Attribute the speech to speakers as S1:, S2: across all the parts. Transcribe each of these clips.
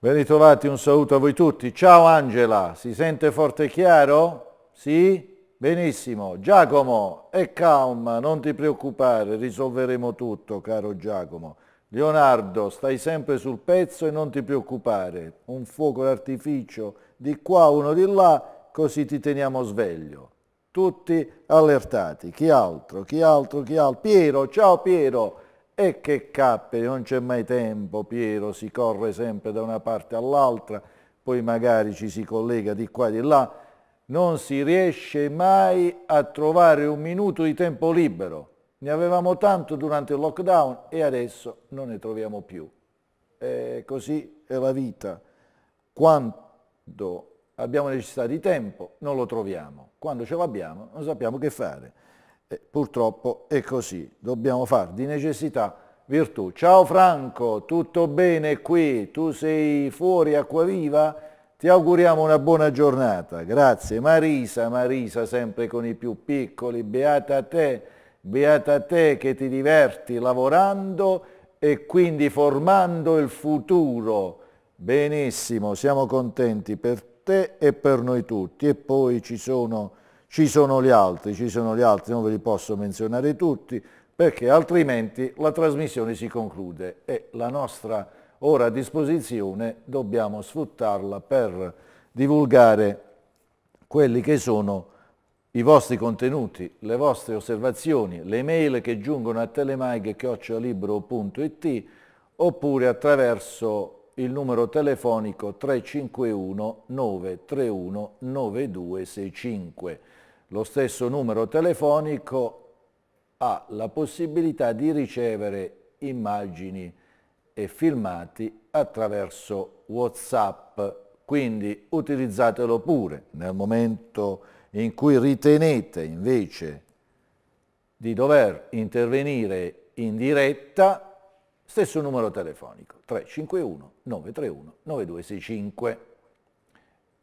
S1: Ben ritrovati, un saluto a voi tutti. Ciao Angela, si sente forte e chiaro? Sì? Benissimo. Giacomo, è calma, non ti preoccupare, risolveremo tutto, caro Giacomo. Leonardo, stai sempre sul pezzo e non ti preoccupare. Un fuoco d'artificio di qua, uno di là, così ti teniamo sveglio. Tutti allertati. Chi altro? Chi altro? Chi altro? Piero, ciao Piero. E che capperi, non c'è mai tempo, Piero, si corre sempre da una parte all'altra, poi magari ci si collega di qua e di là, non si riesce mai a trovare un minuto di tempo libero. Ne avevamo tanto durante il lockdown e adesso non ne troviamo più. E così è la vita. Quando abbiamo necessità di tempo non lo troviamo, quando ce l'abbiamo non sappiamo che fare. E purtroppo è così, dobbiamo fare di necessità virtù. Ciao Franco, tutto bene qui? Tu sei fuori acquaviva? Ti auguriamo una buona giornata. Grazie. Marisa, Marisa sempre con i più piccoli, beata a te, beata a te che ti diverti lavorando e quindi formando il futuro. Benissimo, siamo contenti per te e per noi tutti. E poi ci sono ci sono gli altri, ci sono gli altri, non ve li posso menzionare tutti, perché altrimenti la trasmissione si conclude e la nostra ora a disposizione dobbiamo sfruttarla per divulgare quelli che sono i vostri contenuti, le vostre osservazioni, le mail che giungono a telemike.it oppure attraverso il numero telefonico 351 931 9265. Lo stesso numero telefonico ha la possibilità di ricevere immagini e filmati attraverso Whatsapp, quindi utilizzatelo pure nel momento in cui ritenete invece di dover intervenire in diretta Stesso numero telefonico, 351 931 9265.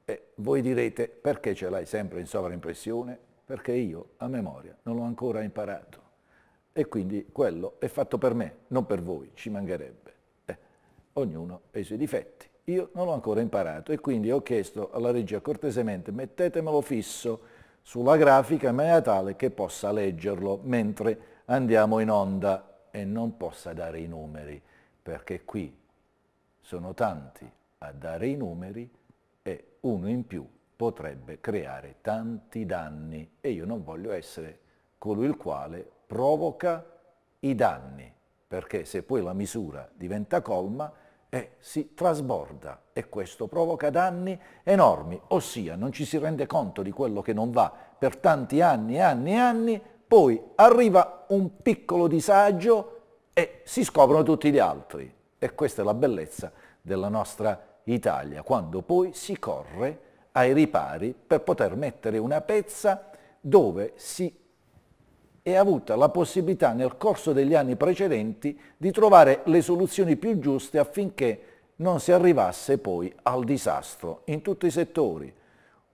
S1: E voi direte perché ce l'hai sempre in sovraimpressione? Perché io a memoria non l'ho ancora imparato. E quindi quello è fatto per me, non per voi, ci mancherebbe. Eh, ognuno ha i suoi difetti. Io non l'ho ancora imparato e quindi ho chiesto alla regia cortesemente mettetemelo fisso sulla grafica in maniera tale che possa leggerlo mentre andiamo in onda e non possa dare i numeri, perché qui sono tanti a dare i numeri e uno in più potrebbe creare tanti danni e io non voglio essere colui il quale provoca i danni, perché se poi la misura diventa colma e eh, si trasborda e questo provoca danni enormi, ossia non ci si rende conto di quello che non va per tanti anni, e anni e anni poi arriva un piccolo disagio e si scoprono tutti gli altri. E questa è la bellezza della nostra Italia, quando poi si corre ai ripari per poter mettere una pezza dove si è avuta la possibilità nel corso degli anni precedenti di trovare le soluzioni più giuste affinché non si arrivasse poi al disastro in tutti i settori,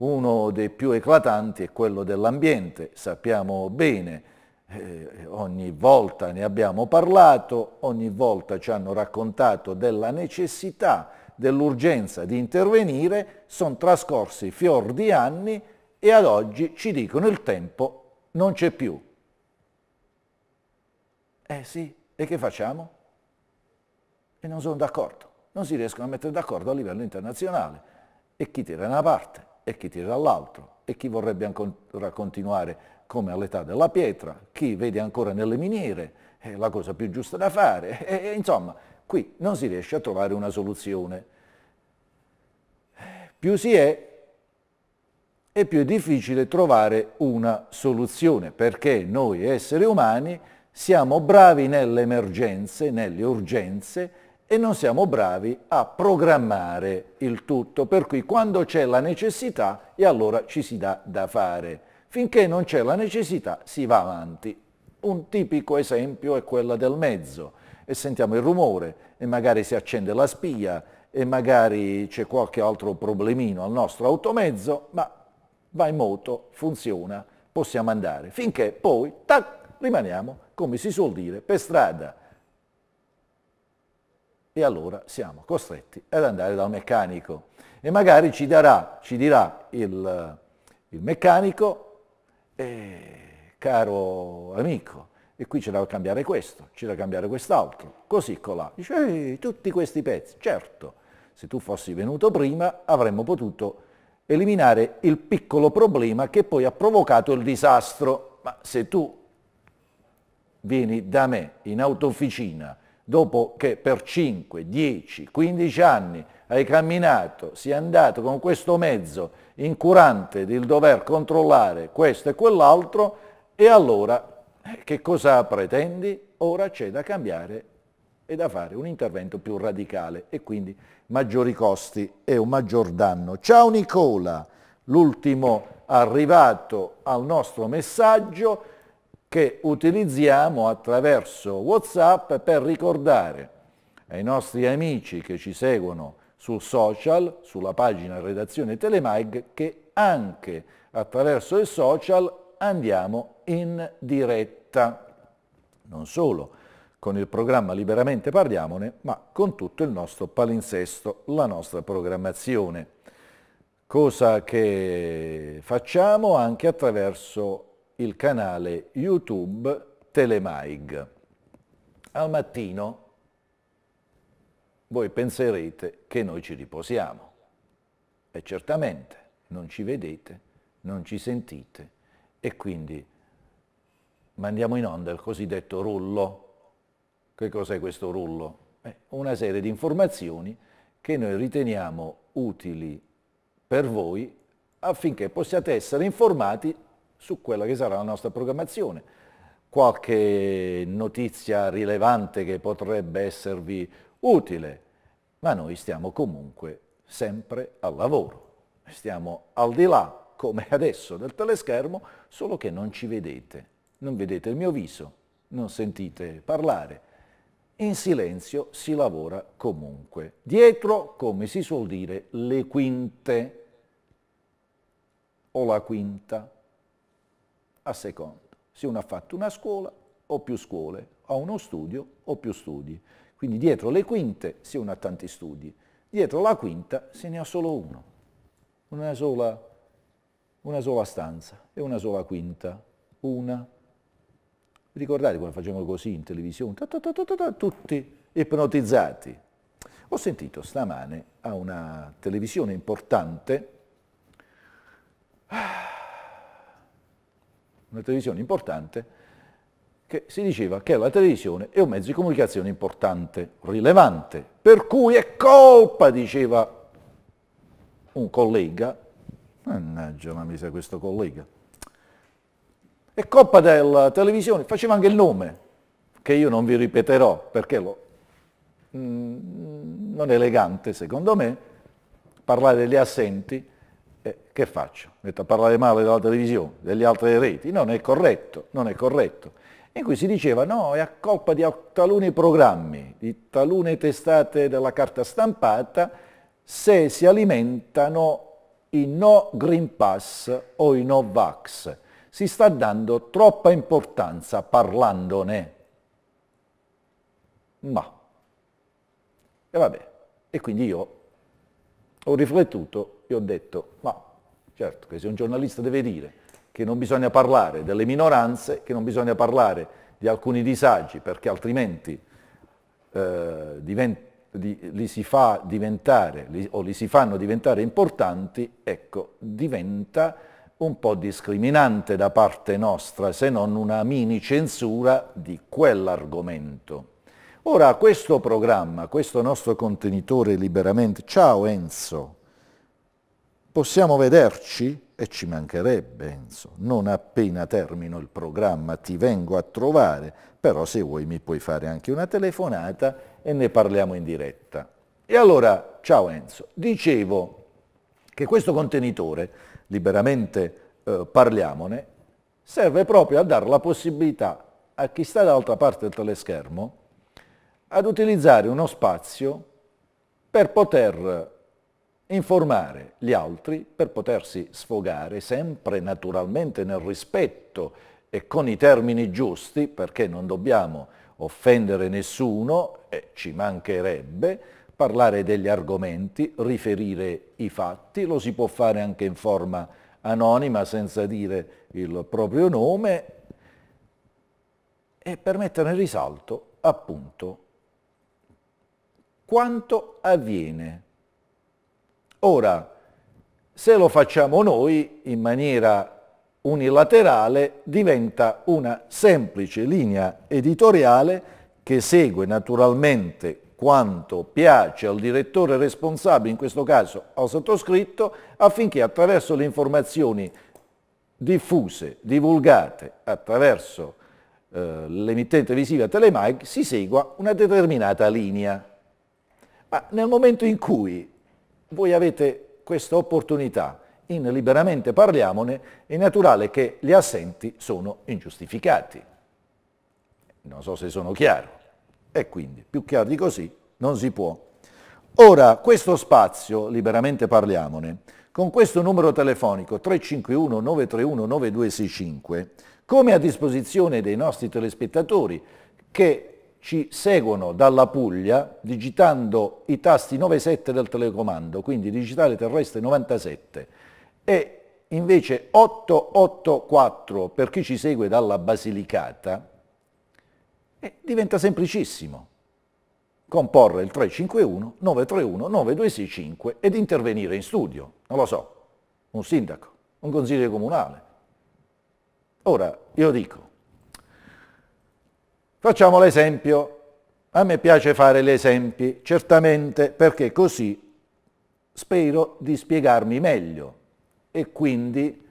S1: uno dei più eclatanti è quello dell'ambiente, sappiamo bene, eh, ogni volta ne abbiamo parlato, ogni volta ci hanno raccontato della necessità, dell'urgenza di intervenire, sono trascorsi fior di anni e ad oggi ci dicono il tempo non c'è più. Eh sì, e che facciamo? E non sono d'accordo, non si riescono a mettere d'accordo a livello internazionale. E chi tira da una parte? e chi tira dall'altro e chi vorrebbe ancora continuare come all'età della pietra, chi vede ancora nelle miniere è la cosa più giusta da fare. E, e, insomma, qui non si riesce a trovare una soluzione. Più si è e più è difficile trovare una soluzione, perché noi esseri umani siamo bravi nelle emergenze, nelle urgenze, e non siamo bravi a programmare il tutto, per cui quando c'è la necessità e allora ci si dà da fare. Finché non c'è la necessità si va avanti. Un tipico esempio è quello del mezzo e sentiamo il rumore e magari si accende la spia e magari c'è qualche altro problemino al nostro automezzo, ma va in moto, funziona, possiamo andare, finché poi tac, rimaniamo, come si suol dire, per strada e allora siamo costretti ad andare da un meccanico e magari ci, darà, ci dirà il, il meccanico, eh, caro amico, e qui c'è da cambiare questo, c'è da cambiare quest'altro, così colà. Dice, Ehi, tutti questi pezzi, certo, se tu fossi venuto prima avremmo potuto eliminare il piccolo problema che poi ha provocato il disastro, ma se tu vieni da me in autofficina dopo che per 5, 10, 15 anni hai camminato, sei andato con questo mezzo incurante del dover controllare questo e quell'altro, e allora eh, che cosa pretendi? Ora c'è da cambiare e da fare un intervento più radicale e quindi maggiori costi e un maggior danno. Ciao Nicola, l'ultimo arrivato al nostro messaggio che utilizziamo attraverso Whatsapp per ricordare ai nostri amici che ci seguono sul social, sulla pagina redazione Telemag, che anche attraverso i social andiamo in diretta. Non solo con il programma Liberamente Parliamone, ma con tutto il nostro palinsesto, la nostra programmazione. Cosa che facciamo anche attraverso il canale YouTube Telemaig. Al mattino voi penserete che noi ci riposiamo. E certamente non ci vedete, non ci sentite e quindi mandiamo in onda il cosiddetto rullo. Che cos'è questo rullo? Beh, una serie di informazioni che noi riteniamo utili per voi affinché possiate essere informati su quella che sarà la nostra programmazione. Qualche notizia rilevante che potrebbe esservi utile, ma noi stiamo comunque sempre al lavoro. Stiamo al di là, come adesso, del teleschermo, solo che non ci vedete, non vedete il mio viso, non sentite parlare. In silenzio si lavora comunque. Dietro, come si suol dire, le quinte o la quinta a seconda se uno ha fatto una scuola o più scuole, ha uno studio o più studi. Quindi dietro le quinte se uno ha tanti studi, dietro la quinta se ne ha solo uno, una sola, una sola stanza e una sola quinta, una. Ricordate quando facevano così in televisione, ta ta ta tutti ipnotizzati. Ho sentito stamane a una televisione importante, ah, una televisione importante, che si diceva che la televisione è un mezzo di comunicazione importante, rilevante, per cui è colpa, diceva un collega, mannaggia la misa questo collega, è colpa della televisione, faceva anche il nome, che io non vi ripeterò perché lo, mh, mm, non è elegante secondo me, parlare degli assenti, eh, che faccio? Metto a parlare male della televisione, delle altre reti? Non è corretto, non è corretto. In cui si diceva no, è a colpa di taluni programmi, di talune testate della carta stampata, se si alimentano i no Green Pass o i no Vax. Si sta dando troppa importanza parlandone. Ma, e vabbè, e quindi io ho riflettuto e ho detto, ma certo che se un giornalista deve dire che non bisogna parlare delle minoranze, che non bisogna parlare di alcuni disagi, perché altrimenti eh, divent, di, li si fa diventare li, o li si fanno diventare importanti, ecco, diventa un po' discriminante da parte nostra, se non una mini censura di quell'argomento. Ora questo programma, questo nostro contenitore liberamente, ciao Enzo, possiamo vederci? E ci mancherebbe Enzo, non appena termino il programma ti vengo a trovare, però se vuoi mi puoi fare anche una telefonata e ne parliamo in diretta. E allora, ciao Enzo, dicevo che questo contenitore, liberamente eh, parliamone, serve proprio a dare la possibilità a chi sta dall'altra parte del teleschermo ad utilizzare uno spazio per poter informare gli altri, per potersi sfogare sempre naturalmente nel rispetto e con i termini giusti, perché non dobbiamo offendere nessuno, e ci mancherebbe, parlare degli argomenti, riferire i fatti, lo si può fare anche in forma anonima senza dire il proprio nome e per mettere in risalto appunto quanto avviene. Ora, se lo facciamo noi in maniera unilaterale diventa una semplice linea editoriale che segue naturalmente quanto piace al direttore responsabile, in questo caso al sottoscritto, affinché attraverso le informazioni diffuse, divulgate attraverso eh, l'emittente visiva Telemag si segua una determinata linea. Ma nel momento in cui voi avete questa opportunità, in liberamente parliamone, è naturale che gli assenti sono ingiustificati. Non so se sono chiaro. E quindi, più chiaro di così, non si può. Ora, questo spazio, liberamente parliamone, con questo numero telefonico 351-931-9265, come a disposizione dei nostri telespettatori, che ci seguono dalla Puglia digitando i tasti 97 del telecomando, quindi digitale terrestre 97 e invece 884 per chi ci segue dalla Basilicata eh, diventa semplicissimo comporre il 351 931 9265 ed intervenire in studio, non lo so, un sindaco, un consiglio comunale. Ora, io dico, Facciamo l'esempio. A me piace fare gli esempi, certamente perché così spero di spiegarmi meglio e quindi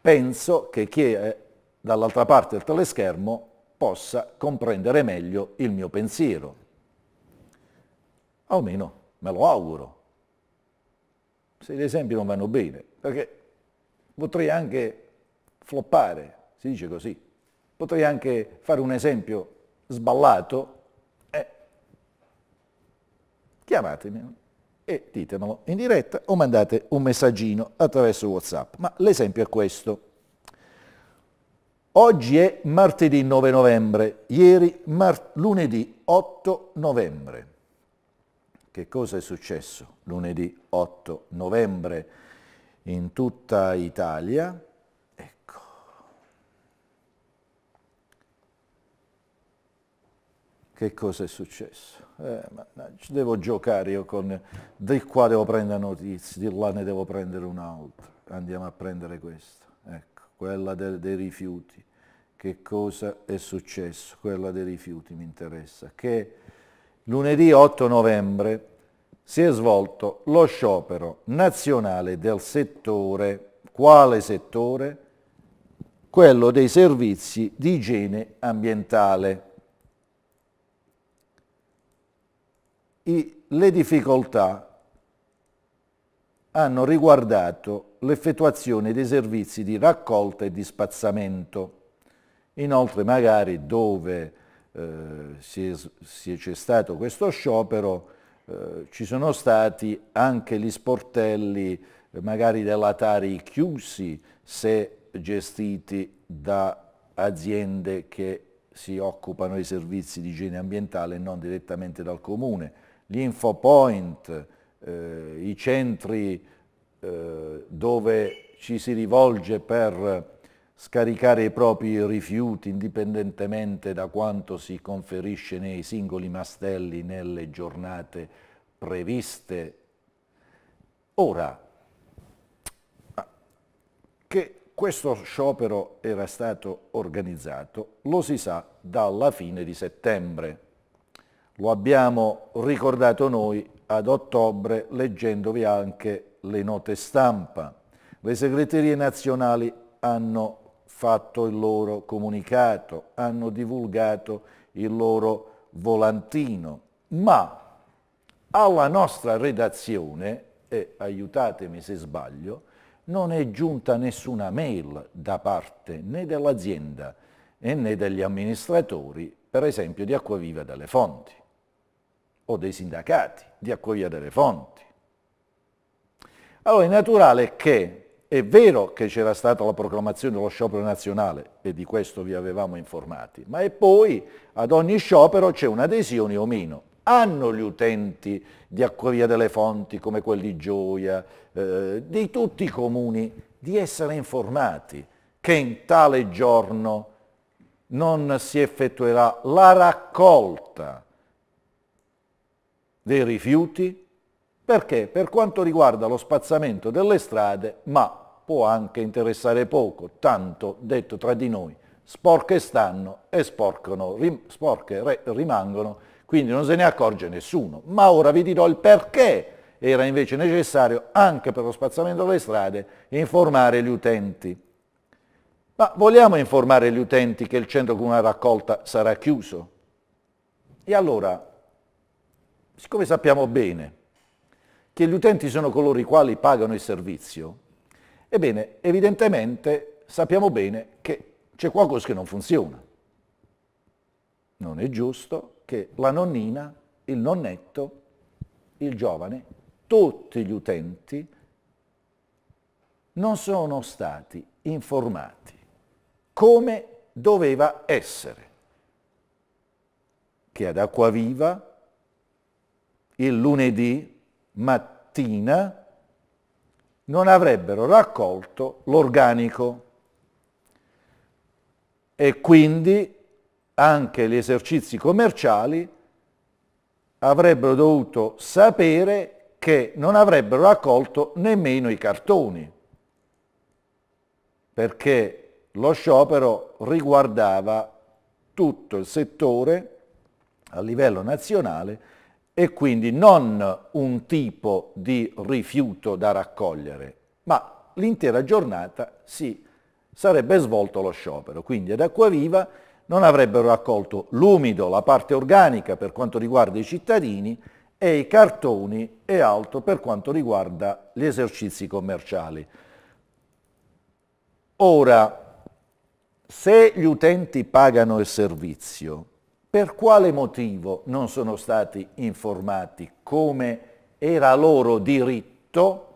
S1: penso che chi è dall'altra parte del teleschermo possa comprendere meglio il mio pensiero. Almeno me lo auguro. Se gli esempi non vanno bene, perché potrei anche floppare, si dice così, potrei anche fare un esempio sballato, eh, chiamatemi e ditemelo in diretta o mandate un messaggino attraverso Whatsapp. Ma l'esempio è questo. Oggi è martedì 9 novembre, ieri lunedì 8 novembre. Che cosa è successo lunedì 8 novembre in tutta Italia? che cosa è successo? Eh, mannaggia, devo giocare io con... Di qua devo prendere notizie, di là ne devo prendere un'altra. Andiamo a prendere questa, ecco, quella del, dei rifiuti. Che cosa è successo? Quella dei rifiuti mi interessa. Che lunedì 8 novembre si è svolto lo sciopero nazionale del settore, quale settore? Quello dei servizi di igiene ambientale. i, le difficoltà hanno riguardato l'effettuazione dei servizi di raccolta e di spazzamento. Inoltre magari dove eh, c'è stato questo sciopero eh, ci sono stati anche gli sportelli magari dell'Atari chiusi se gestiti da aziende che si occupano dei servizi di igiene ambientale e non direttamente dal comune gli infopoint, eh, i centri eh, dove ci si rivolge per scaricare i propri rifiuti indipendentemente da quanto si conferisce nei singoli mastelli nelle giornate previste. Ora, ah, che questo sciopero era stato organizzato, lo si sa dalla fine di settembre. Lo abbiamo ricordato noi ad ottobre leggendovi anche le note stampa. Le segreterie nazionali hanno fatto il loro comunicato, hanno divulgato il loro volantino, ma alla nostra redazione, e aiutatemi se sbaglio, non è giunta nessuna mail da parte né dell'azienda né degli amministratori, per esempio di Acquaviva delle Fonti o dei sindacati di Acquaria delle Fonti. Allora è naturale che è vero che c'era stata la proclamazione dello sciopero nazionale e di questo vi avevamo informati, ma poi ad ogni sciopero c'è un'adesione o meno. Hanno gli utenti di Acquavia delle Fonti, come quelli Gioia, eh, di tutti i comuni, di essere informati che in tale giorno non si effettuerà la raccolta dei rifiuti, perché per quanto riguarda lo spazzamento delle strade, ma può anche interessare poco, tanto detto tra di noi, sporche stanno e sporcano, rim, sporche re, rimangono, quindi non se ne accorge nessuno. Ma ora vi dirò il perché era invece necessario anche per lo spazzamento delle strade informare gli utenti. Ma vogliamo informare gli utenti che il centro comunale raccolta sarà chiuso? E allora Siccome sappiamo bene che gli utenti sono coloro i quali pagano il servizio, ebbene, evidentemente sappiamo bene che c'è qualcosa che non funziona. Non è giusto che la nonnina, il nonnetto, il giovane, tutti gli utenti non sono stati informati come doveva essere, che ad Acquaviva il lunedì mattina non avrebbero raccolto l'organico e quindi anche gli esercizi commerciali avrebbero dovuto sapere che non avrebbero raccolto nemmeno i cartoni, perché lo sciopero riguardava tutto il settore a livello nazionale e quindi non un tipo di rifiuto da raccogliere, ma l'intera giornata si sarebbe svolto lo sciopero. Quindi ad Acquaviva non avrebbero raccolto l'umido, la parte organica per quanto riguarda i cittadini e i cartoni e altro per quanto riguarda gli esercizi commerciali. Ora, se gli utenti pagano il servizio, per quale motivo non sono stati informati come era loro diritto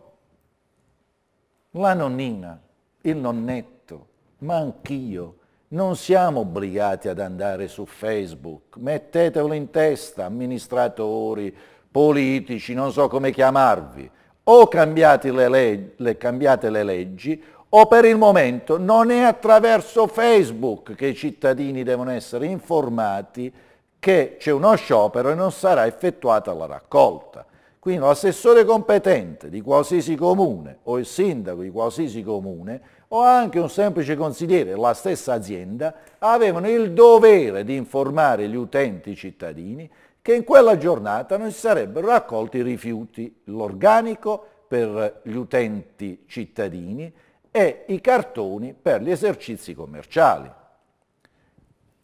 S1: la nonnina, il nonnetto, ma anch'io. Non siamo obbligati ad andare su Facebook, mettetelo in testa, amministratori, politici, non so come chiamarvi. O cambiate le, le cambiate le leggi o per il momento non è attraverso Facebook che i cittadini devono essere informati che c'è uno sciopero e non sarà effettuata la raccolta. Quindi l'assessore competente di qualsiasi comune o il sindaco di qualsiasi comune o anche un semplice consigliere della stessa azienda avevano il dovere di informare gli utenti cittadini che in quella giornata non si sarebbero raccolti i rifiuti, l'organico per gli utenti cittadini e i cartoni per gli esercizi commerciali.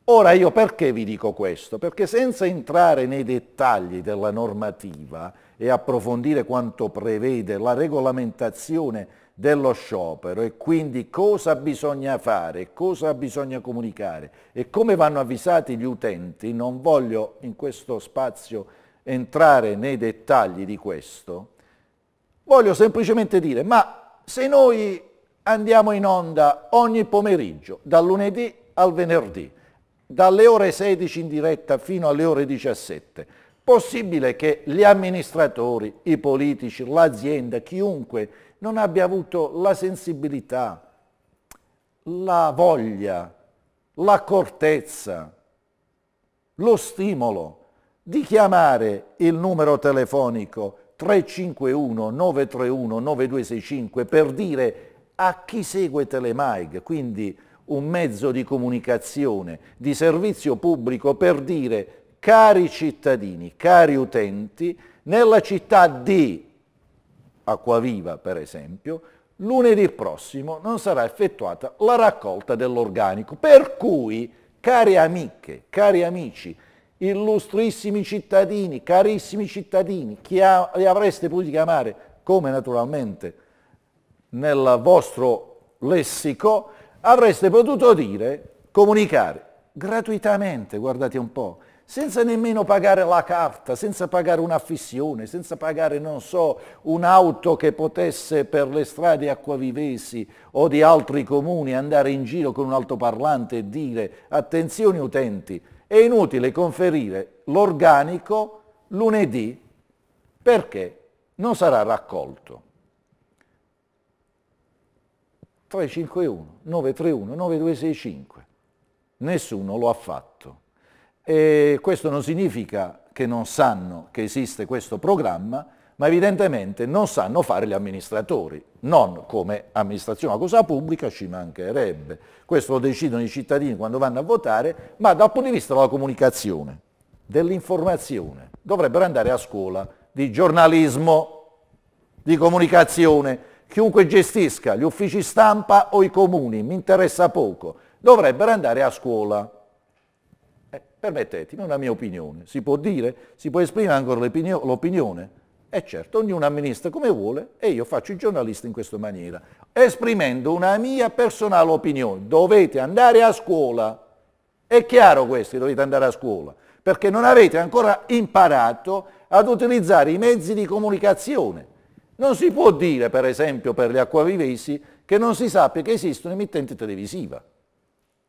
S1: Ora io perché vi dico questo? Perché senza entrare nei dettagli della normativa e approfondire quanto prevede la regolamentazione dello sciopero e quindi cosa bisogna fare, cosa bisogna comunicare e come vanno avvisati gli utenti, non voglio in questo spazio entrare nei dettagli di questo, voglio semplicemente dire, ma se noi Andiamo in onda ogni pomeriggio, dal lunedì al venerdì, dalle ore 16 in diretta fino alle ore 17. Possibile che gli amministratori, i politici, l'azienda, chiunque non abbia avuto la sensibilità, la voglia, l'accortezza, lo stimolo di chiamare il numero telefonico 351 931 9265 per dire a chi segue Telemaig, quindi un mezzo di comunicazione, di servizio pubblico per dire cari cittadini, cari utenti, nella città di Acquaviva per esempio, lunedì prossimo non sarà effettuata la raccolta dell'organico. Per cui, cari amiche, cari amici, illustrissimi cittadini, carissimi cittadini, chi li avreste potuti chiamare come naturalmente nel vostro lessico, avreste potuto dire comunicare gratuitamente, guardate un po', senza nemmeno pagare la carta, senza pagare un'affissione, senza pagare, non so, un'auto che potesse per le strade acquavivesi o di altri comuni andare in giro con un altoparlante e dire attenzione utenti, è inutile conferire l'organico lunedì perché non sarà raccolto. 351, 931, 9265. Nessuno lo ha fatto. E questo non significa che non sanno che esiste questo programma, ma evidentemente non sanno fare gli amministratori, non come amministrazione, la cosa pubblica ci mancherebbe. Questo lo decidono i cittadini quando vanno a votare, ma dal punto di vista della comunicazione, dell'informazione, dovrebbero andare a scuola di giornalismo, di comunicazione, chiunque gestisca gli uffici stampa o i comuni, mi interessa poco, dovrebbero andare a scuola. Eh, permettetemi, è una mia opinione, si può dire, si può esprimere ancora l'opinione. E eh certo, ognuno amministra come vuole e io faccio il giornalista in questa maniera, esprimendo una mia personale opinione. Dovete andare a scuola. È chiaro questo, dovete andare a scuola, perché non avete ancora imparato ad utilizzare i mezzi di comunicazione. Non si può dire, per esempio, per gli acquavivesi che non si sappia che esiste un'emittente televisiva.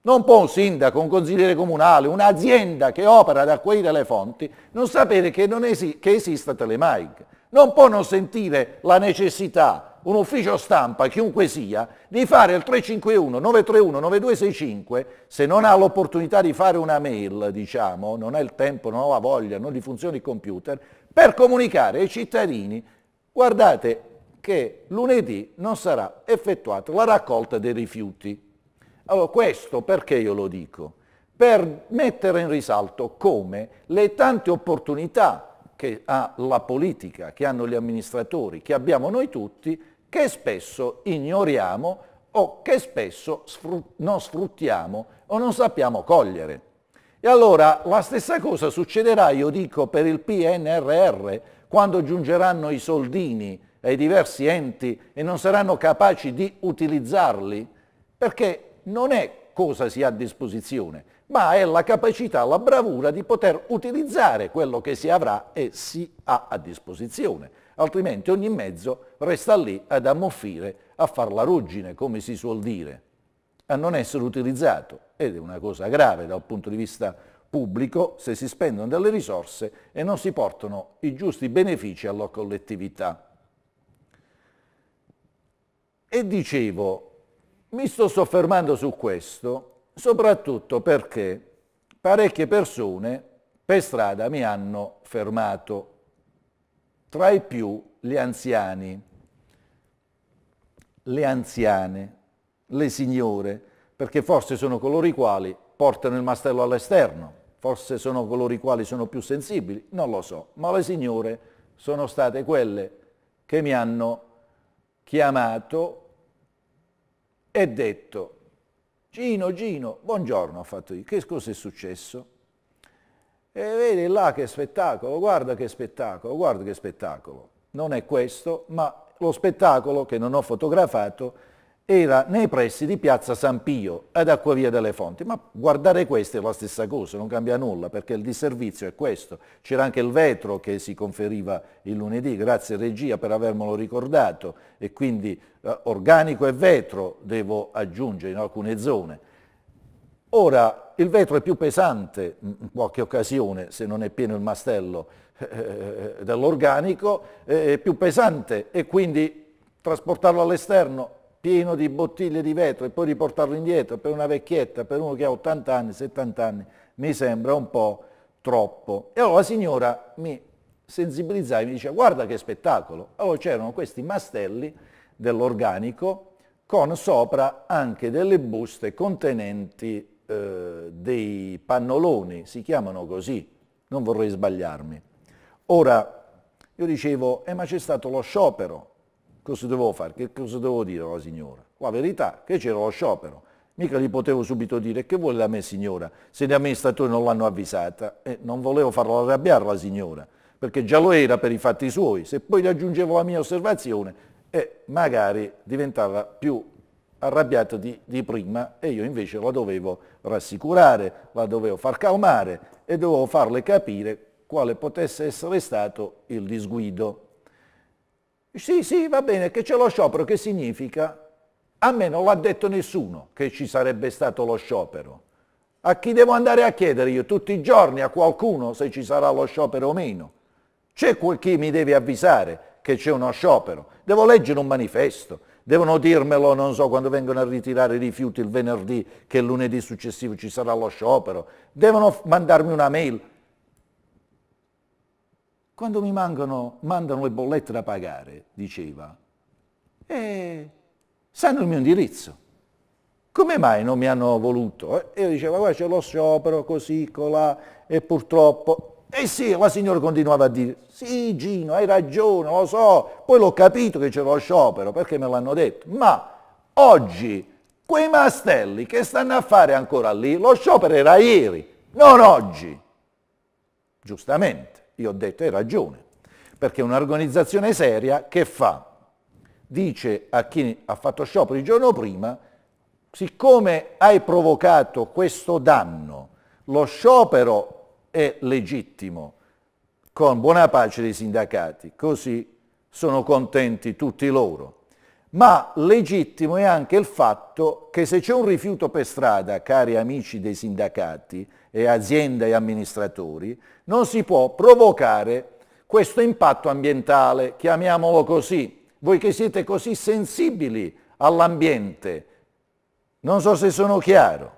S1: Non può un sindaco, un consigliere comunale, un'azienda che opera ad acquaire le fonti non sapere che, non esi che esista Telemike. Non può non sentire la necessità, un ufficio stampa, chiunque sia, di fare il 351-931-9265, se non ha l'opportunità di fare una mail, diciamo, non ha il tempo, non ha la voglia, non gli funziona il computer, per comunicare ai cittadini guardate che lunedì non sarà effettuata la raccolta dei rifiuti. Allora, questo perché io lo dico? Per mettere in risalto come le tante opportunità che ha la politica, che hanno gli amministratori, che abbiamo noi tutti, che spesso ignoriamo o che spesso sfrut non sfruttiamo o non sappiamo cogliere. E allora la stessa cosa succederà, io dico, per il PNRR, quando giungeranno i soldini ai diversi enti e non saranno capaci di utilizzarli? Perché non è cosa si ha a disposizione, ma è la capacità, la bravura di poter utilizzare quello che si avrà e si ha a disposizione, altrimenti ogni mezzo resta lì ad ammuffire, a far la ruggine, come si suol dire, a non essere utilizzato ed è una cosa grave dal punto di vista pubblico se si spendono delle risorse e non si portano i giusti benefici alla collettività. E dicevo, mi sto soffermando su questo soprattutto perché parecchie persone per strada mi hanno fermato, tra i più gli anziani, le anziane, le signore, perché forse sono coloro i quali portano il mastello all'esterno forse sono coloro i quali sono più sensibili, non lo so, ma le signore sono state quelle che mi hanno chiamato e detto Gino, Gino, buongiorno, ho fatto io, che cosa è successo? E vedi là che spettacolo, guarda che spettacolo, guarda che spettacolo. Non è questo, ma lo spettacolo che non ho fotografato era nei pressi di Piazza San Pio ad Acquavia delle Fonti, ma guardare questo è la stessa cosa, non cambia nulla perché il disservizio è questo. C'era anche il vetro che si conferiva il lunedì, grazie regia per avermelo ricordato e quindi eh, organico e vetro devo aggiungere in alcune zone. Ora il vetro è più pesante in qualche occasione se non è pieno il mastello eh, dell'organico, eh, è più pesante e quindi trasportarlo all'esterno pieno di bottiglie di vetro e poi riportarlo indietro per una vecchietta, per uno che ha 80 anni, 70 anni, mi sembra un po' troppo. E allora la signora mi sensibilizzava e mi diceva guarda che spettacolo. Allora c'erano questi mastelli dell'organico con sopra anche delle buste contenenti eh, dei pannoloni, si chiamano così, non vorrei sbagliarmi. Ora, io dicevo, eh, ma c'è stato lo sciopero, Cosa dovevo fare? Che cosa dovevo dire alla signora? La verità, che c'era lo sciopero. Mica gli potevo subito dire che vuole da me signora, se gli amministratori non l'hanno avvisata. Eh, non volevo farla arrabbiare la signora, perché già lo era per i fatti suoi. Se poi gli aggiungevo la mia osservazione, eh, magari diventava più arrabbiata di, di, prima e io invece la dovevo rassicurare, la dovevo far calmare e dovevo farle capire quale potesse essere stato il disguido. Sì, sì, va bene, che c'è lo sciopero, che significa? A me non l'ha detto nessuno che ci sarebbe stato lo sciopero. A chi devo andare a chiedere io tutti i giorni a qualcuno se ci sarà lo sciopero o meno? C'è chi mi deve avvisare che c'è uno sciopero. Devo leggere un manifesto, devono dirmelo, non so, quando vengono a ritirare i rifiuti il venerdì, che il lunedì successivo ci sarà lo sciopero, devono mandarmi una mail. Quando mi mancano, mandano le bollette da pagare, diceva, e sanno il mio indirizzo. Come mai non mi hanno voluto? E io dicevo, guarda c'è lo sciopero, così, colà, e purtroppo... E sì, la signora continuava a dire, sì Gino, hai ragione, lo so, poi l'ho capito che c'è lo sciopero, perché me l'hanno detto, ma oggi quei mastelli che stanno a fare ancora lì, lo sciopero era ieri, non oggi. Giustamente. Io ho detto hai ragione, perché un'organizzazione seria che fa? Dice a chi ha fatto sciopero il giorno prima, siccome hai provocato questo danno, lo sciopero è legittimo, con buona pace dei sindacati, così sono contenti tutti loro ma legittimo è anche il fatto che se c'è un rifiuto per strada, cari amici dei sindacati e aziende e amministratori, non si può provocare questo impatto ambientale, chiamiamolo così. Voi che siete così sensibili all'ambiente, non so se sono chiaro.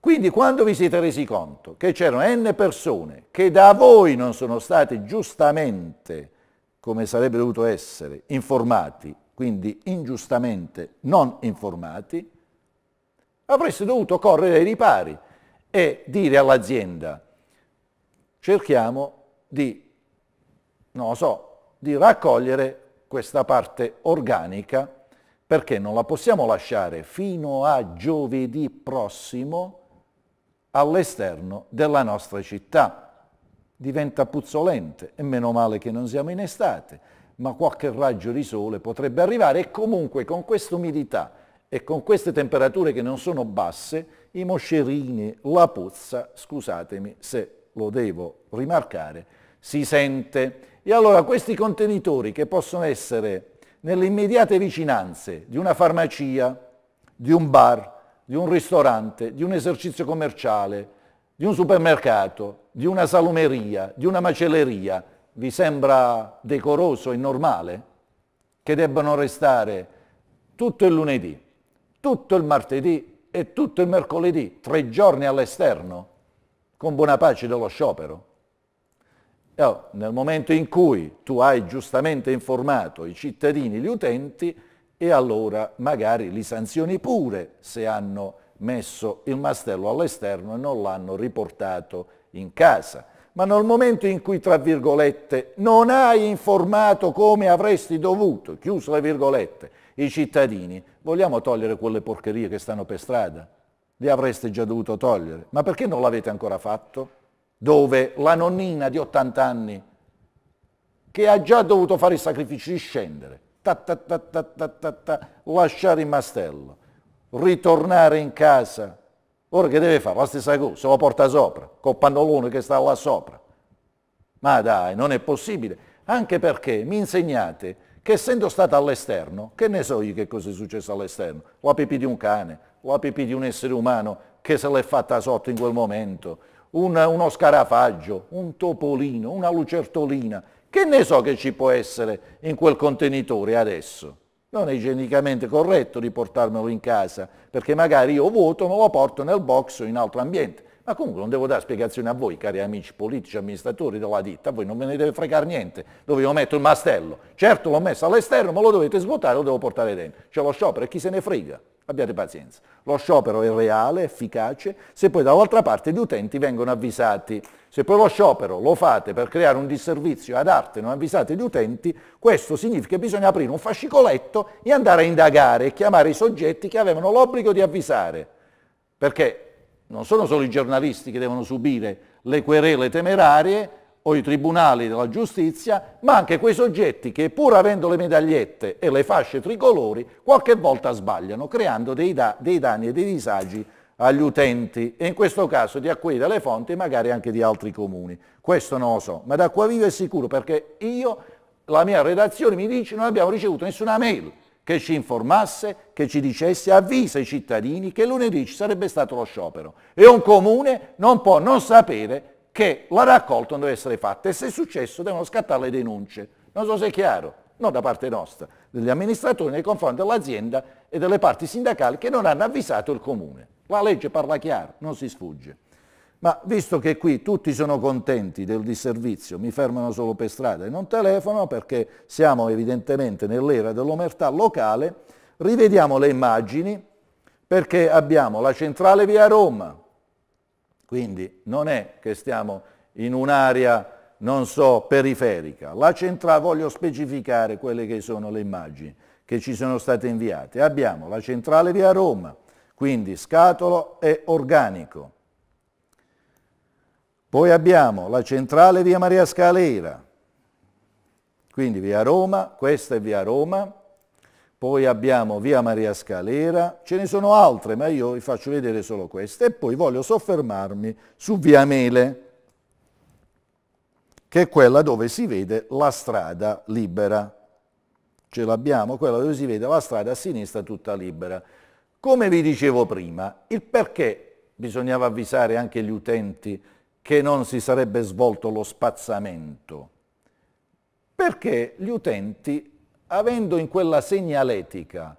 S1: Quindi quando vi siete resi conto che c'erano n persone che da voi non sono state giustamente, come sarebbe dovuto essere, informati quindi ingiustamente non informati, avreste dovuto correre ai ripari e dire all'azienda cerchiamo di, non lo so, di raccogliere questa parte organica perché non la possiamo lasciare fino a giovedì prossimo all'esterno della nostra città. Diventa puzzolente e meno male che non siamo in estate ma qualche raggio di sole potrebbe arrivare e comunque con questa umidità e con queste temperature che non sono basse, i moscerini, la puzza, scusatemi se lo devo rimarcare, si sente. E allora questi contenitori che possono essere nelle immediate vicinanze di una farmacia, di un bar, di un ristorante, di un esercizio commerciale, di un supermercato, di una salumeria, di una macelleria, vi sembra decoroso e normale che debbano restare tutto il lunedì, tutto il martedì e tutto il mercoledì, tre giorni all'esterno, con buona pace dello sciopero? Allora, oh, nel momento in cui tu hai giustamente informato i cittadini, gli utenti, e allora magari li sanzioni pure se hanno messo il mastello all'esterno e non l'hanno riportato in casa ma nel momento in cui, tra virgolette, non hai informato come avresti dovuto, chiuso le virgolette, i cittadini, vogliamo togliere quelle porcherie che stanno per strada? Le avreste già dovuto togliere, ma perché non l'avete ancora fatto? Dove la nonnina di 80 anni, che ha già dovuto fare i sacrifici di scendere, ta ta ta ta ta ta, ta lasciare il mastello, ritornare in casa, Ora che deve fare? La stessa cosa, se lo porta sopra, col pannolone che sta là sopra. Ma dai, non è possibile. Anche perché mi insegnate che essendo stato all'esterno, che ne so io che cosa è successo all'esterno? La pipì di un cane, la pipì di un essere umano che se l'è fatta sotto in quel momento, un, uno scarafaggio, un topolino, una lucertolina, che ne so che ci può essere in quel contenitore adesso? non è igienicamente corretto riportarmelo in casa, perché magari io voto ma lo porto nel box o in altro ambiente. Ma comunque non devo dare spiegazioni a voi, cari amici politici, amministratori della ditta, a voi non me ne deve fregare niente dove io metto il mastello. Certo l'ho messo all'esterno, ma lo dovete svuotare, lo devo portare dentro. C'è lo sciopero e chi se ne frega. Abbiate pazienza. Lo sciopero è reale, efficace, se poi dall'altra parte gli utenti vengono avvisati. Se poi lo sciopero lo fate per creare un disservizio ad arte, non avvisate gli utenti, questo significa che bisogna aprire un fascicoletto e andare a indagare e chiamare i soggetti che avevano l'obbligo di avvisare. Perché non sono solo i giornalisti che devono subire le querele temerarie, o i tribunali della giustizia, ma anche quei soggetti che pur avendo le medagliette e le fasce tricolori, qualche volta sbagliano, creando dei, da dei danni e dei disagi agli utenti e in questo caso di Acqueda delle Fonti e magari anche di altri comuni. Questo non lo so, ma da qua Acquaviva è sicuro perché io, la mia redazione mi dice non abbiamo ricevuto nessuna mail che ci informasse, che ci dicesse, avvisa i cittadini che lunedì ci sarebbe stato lo sciopero e un comune non può non sapere che la raccolta non deve essere fatta e se è successo devono scattare le denunce. Non so se è chiaro, non da parte nostra, degli amministratori nei confronti dell'azienda e delle parti sindacali che non hanno avvisato il comune. La legge parla chiaro, non si sfugge. Ma visto che qui tutti sono contenti del disservizio, mi fermano solo per strada e non telefono perché siamo evidentemente nell'era dell'omertà locale, rivediamo le immagini perché abbiamo la centrale via Roma, quindi non è che stiamo in un'area, non so, periferica. La centrale, voglio specificare quelle che sono le immagini che ci sono state inviate. Abbiamo la centrale via Roma, quindi scatolo e organico. Poi abbiamo la centrale via Maria Scalera, quindi via Roma, questa è via Roma, poi abbiamo via Maria Scalera, ce ne sono altre ma io vi faccio vedere solo queste e poi voglio soffermarmi su via Mele che è quella dove si vede la strada libera. Ce l'abbiamo, quella dove si vede la strada a sinistra tutta libera. Come vi dicevo prima, il perché bisognava avvisare anche gli utenti che non si sarebbe svolto lo spazzamento? Perché gli utenti avendo in quella segnaletica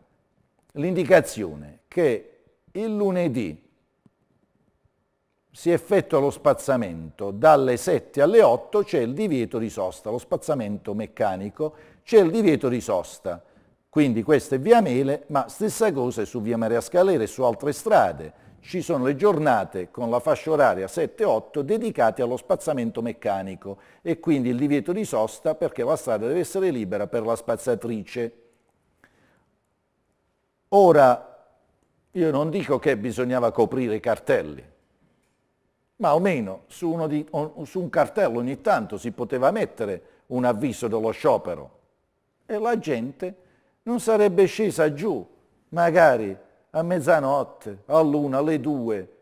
S1: l'indicazione che il lunedì si effettua lo spazzamento dalle 7 alle 8 c'è il divieto di sosta, lo spazzamento meccanico c'è il divieto di sosta. Quindi questa è via Mele, ma stessa cosa è su via Maria Scalera e su altre strade ci sono le giornate con la fascia oraria 7-8 dedicate allo spazzamento meccanico e quindi il divieto di sosta perché la strada deve essere libera per la spazzatrice. Ora, io non dico che bisognava coprire i cartelli, ma almeno su, di, su un cartello ogni tanto si poteva mettere un avviso dello sciopero e la gente non sarebbe scesa giù, magari a mezzanotte, all'una, alle due,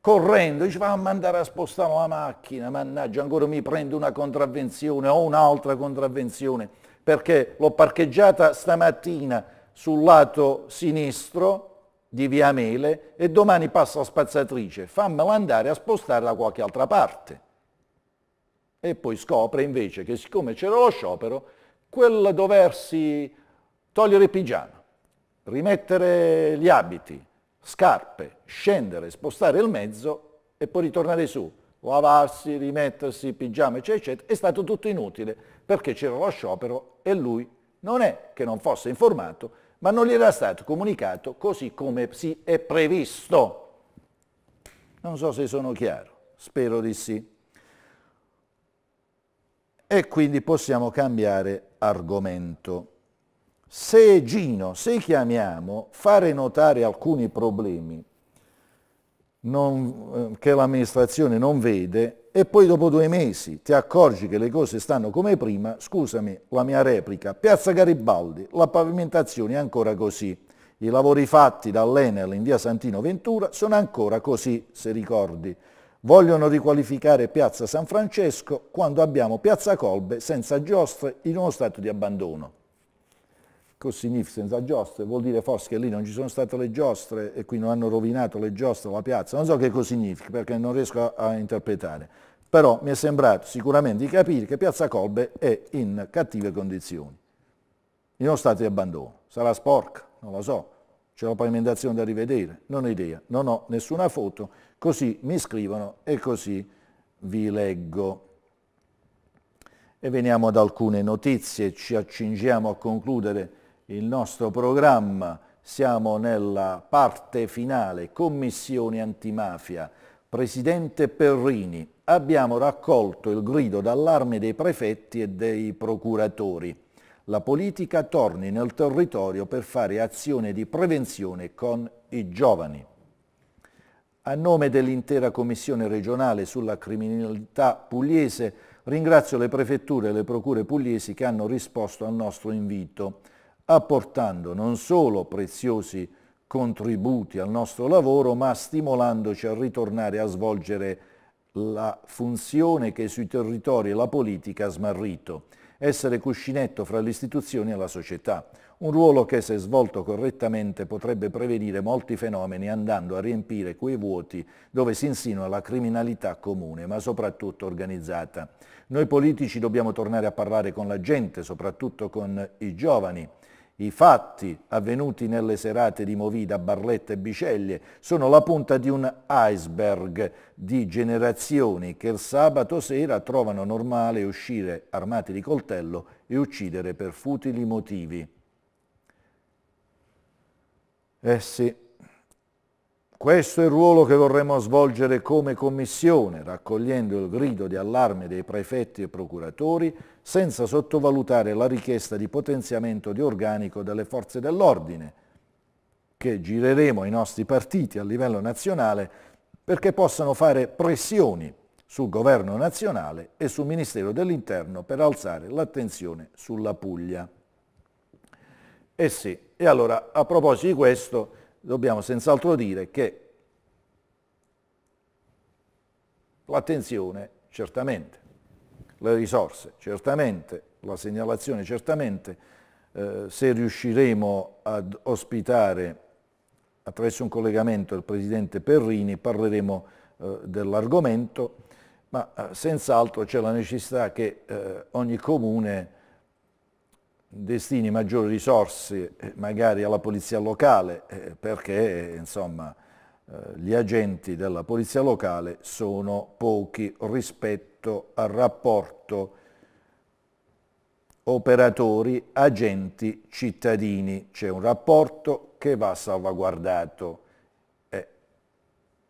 S1: correndo, dice fammi andare a spostare la macchina, mannaggia, ancora mi prendo una contravvenzione o un'altra contravvenzione, perché l'ho parcheggiata stamattina sul lato sinistro di Via Mele e domani passa la spazzatrice, fammela andare a spostare da qualche altra parte. E poi scopre invece che siccome c'era lo sciopero, quel doversi togliere il pigiama rimettere gli abiti, scarpe, scendere, spostare il mezzo e poi ritornare su, lavarsi, rimettersi, pigiama, eccetera, eccetera, è stato tutto inutile perché c'era lo sciopero e lui non è che non fosse informato, ma non gli era stato comunicato così come si è previsto. Non so se sono chiaro, spero di sì. E quindi possiamo cambiare argomento se Gino, se chiamiamo, fare notare alcuni problemi non, eh, che l'amministrazione non vede e poi dopo due mesi ti accorgi che le cose stanno come prima, scusami la mia replica, Piazza Garibaldi, la pavimentazione è ancora così, i lavori fatti dall'Enel in via Santino Ventura sono ancora così, se ricordi. Vogliono riqualificare Piazza San Francesco quando abbiamo Piazza Colbe senza giostre in uno stato di abbandono. Così ecco, Nif senza giostre vuol dire forse che lì non ci sono state le giostre e quindi non hanno rovinato le giostre la piazza. Non so che cosa significa perché non riesco a, a interpretare. Però mi è sembrato sicuramente di capire che Piazza Colbe è in cattive condizioni, in uno stato di abbandono. Sarà sporca, non lo so, c'è la pavimentazione da rivedere, non ho idea, non ho nessuna foto, così mi scrivono e così vi leggo. E veniamo ad alcune notizie, ci accingiamo a concludere il nostro programma, siamo nella parte finale, Commissione Antimafia, Presidente Perrini, abbiamo raccolto il grido d'allarme dei prefetti e dei procuratori. La politica torni nel territorio per fare azione di prevenzione con i giovani. A nome dell'intera Commissione regionale sulla criminalità pugliese ringrazio le prefetture e le procure pugliesi che hanno risposto al nostro invito apportando non solo preziosi contributi al nostro lavoro, ma stimolandoci a ritornare a svolgere la funzione che sui territori la politica ha smarrito, essere cuscinetto fra le istituzioni e la società, un ruolo che se svolto correttamente potrebbe prevenire molti fenomeni andando a riempire quei vuoti dove si insinua la criminalità comune, ma soprattutto organizzata. Noi politici dobbiamo tornare a parlare con la gente, soprattutto con i giovani, i fatti avvenuti nelle serate di Movida, Barletta e Biceglie sono la punta di un iceberg di generazioni che il sabato sera trovano normale uscire armati di coltello e uccidere per futili motivi. Eh sì, questo è il ruolo che vorremmo svolgere come Commissione, raccogliendo il grido di allarme dei prefetti e procuratori senza sottovalutare la richiesta di potenziamento di organico delle forze dell'ordine, che gireremo i nostri partiti a livello nazionale perché possano fare pressioni sul governo nazionale e sul Ministero dell'Interno per alzare l'attenzione sulla Puglia. E eh sì, e allora a proposito di questo dobbiamo senz'altro dire che l'attenzione certamente le risorse. Certamente, la segnalazione, certamente eh, se riusciremo ad ospitare attraverso un collegamento il Presidente Perrini parleremo eh, dell'argomento, ma eh, senz'altro c'è la necessità che eh, ogni comune destini maggiori risorse eh, magari alla polizia locale eh, perché insomma eh, gli agenti della polizia locale sono pochi rispetto al rapporto operatori, agenti, cittadini. C'è un rapporto che va salvaguardato. Eh,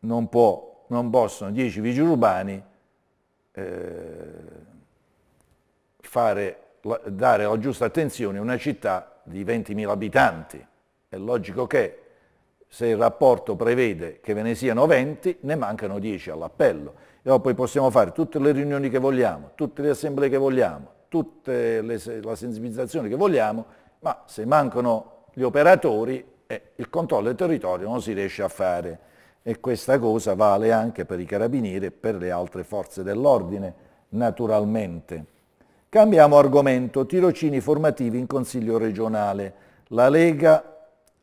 S1: non, può, non, possono 10 vigili urbani eh, fare, dare la giusta attenzione a una città di 20.000 abitanti. È logico che se il rapporto prevede che ve ne siano 20, ne mancano 10 all'appello. E poi possiamo fare tutte le riunioni che vogliamo, tutte le assemblee che vogliamo, tutta la sensibilizzazione che vogliamo, ma se mancano gli operatori, eh, il controllo del territorio non si riesce a fare. E questa cosa vale anche per i carabinieri e per le altre forze dell'ordine, naturalmente. Cambiamo argomento, tirocini formativi in Consiglio regionale. La Lega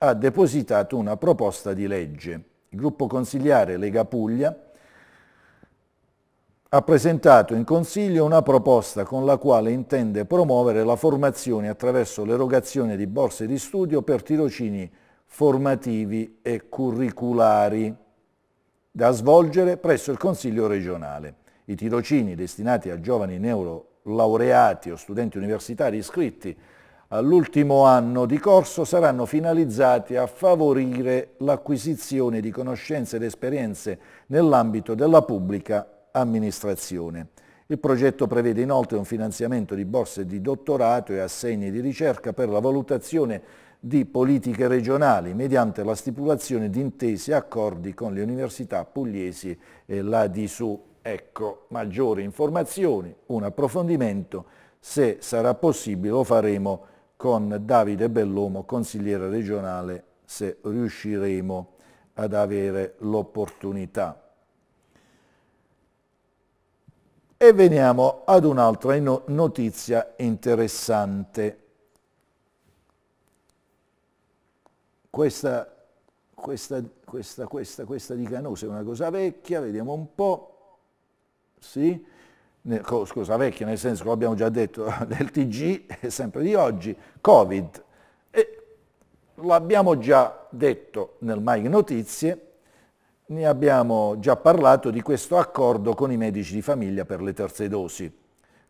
S1: ha depositato una proposta di legge. Il gruppo consigliare Lega Puglia ha presentato in Consiglio una proposta con la quale intende promuovere la formazione attraverso l'erogazione di borse di studio per tirocini formativi e curriculari da svolgere presso il Consiglio regionale. I tirocini destinati a giovani neurolaureati o studenti universitari iscritti all'ultimo anno di corso saranno finalizzati a favorire l'acquisizione di conoscenze ed esperienze nell'ambito della pubblica amministrazione. Il progetto prevede inoltre un finanziamento di borse di dottorato e assegni di ricerca per la valutazione di politiche regionali mediante la stipulazione di intese e accordi con le università pugliesi e la di su. Ecco, maggiori informazioni, un approfondimento, se sarà possibile lo faremo con Davide Bellomo, consigliere regionale, se riusciremo ad avere l'opportunità. E veniamo ad un'altra notizia interessante. Questa, questa, questa, questa, questa di Canosa è una cosa vecchia, vediamo un po'. Sì? scusa, vecchia nel senso che l'abbiamo già detto del TG, è sempre di oggi, Covid. E l'abbiamo già detto nel Mai Notizie, ne abbiamo già parlato di questo accordo con i medici di famiglia per le terze dosi,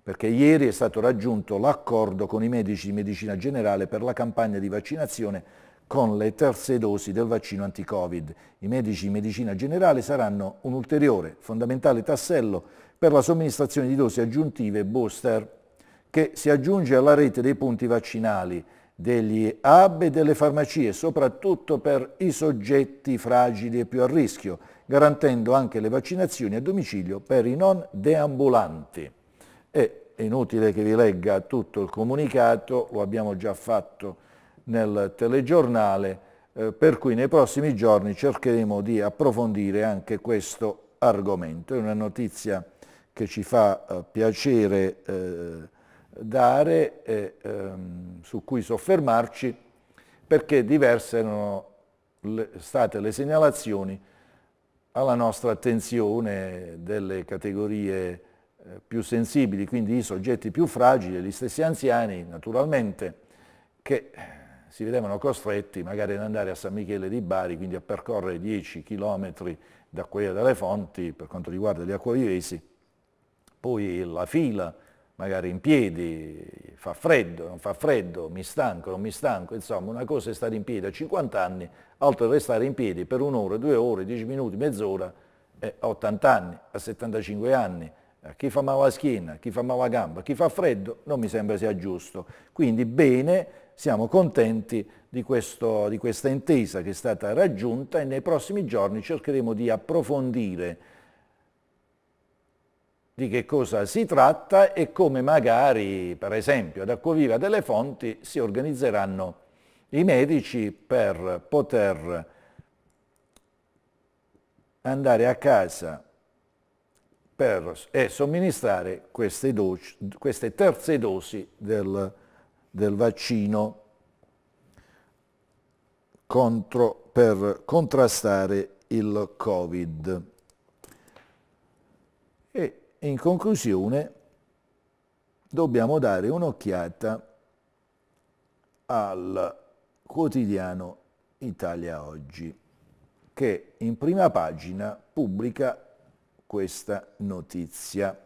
S1: perché ieri è stato raggiunto l'accordo con i medici di medicina generale per la campagna di vaccinazione con le terze dosi del vaccino anti-Covid. I medici in medicina generale saranno un ulteriore fondamentale tassello per la somministrazione di dosi aggiuntive booster che si aggiunge alla rete dei punti vaccinali, degli hub e delle farmacie, soprattutto per i soggetti fragili e più a rischio, garantendo anche le vaccinazioni a domicilio per i non deambulanti. è inutile che vi legga tutto il comunicato, lo abbiamo già fatto nel telegiornale, eh, per cui nei prossimi giorni cercheremo di approfondire anche questo argomento. È una notizia che ci fa eh, piacere eh, dare e ehm, su cui soffermarci perché diverse erano le, state le segnalazioni alla nostra attenzione delle categorie eh, più sensibili, quindi i soggetti più fragili, gli stessi anziani naturalmente, che si vedevano costretti magari ad andare a San Michele di Bari, quindi a percorrere 10 km da Quella delle Fonti per quanto riguarda gli acquaviesi, poi la fila, magari in piedi, fa freddo, non fa freddo, mi stanco, non mi stanco, insomma una cosa è stare in piedi a 50 anni, altro è restare in piedi per un'ora, due ore, dieci minuti, mezz'ora, eh, a 80 anni, a 75 anni, a eh, chi fa male la schiena, a chi fa male la gamba, a chi fa freddo, non mi sembra sia giusto. Quindi bene siamo contenti di, questo, di questa intesa che è stata raggiunta e nei prossimi giorni cercheremo di approfondire di che cosa si tratta e come magari, per esempio, ad Acquaviva delle Fonti si organizzeranno i medici per poter andare a casa per, e somministrare queste, doci, queste terze dosi del del vaccino contro, per contrastare il Covid. E in conclusione dobbiamo dare un'occhiata al quotidiano Italia Oggi, che in prima pagina pubblica questa notizia.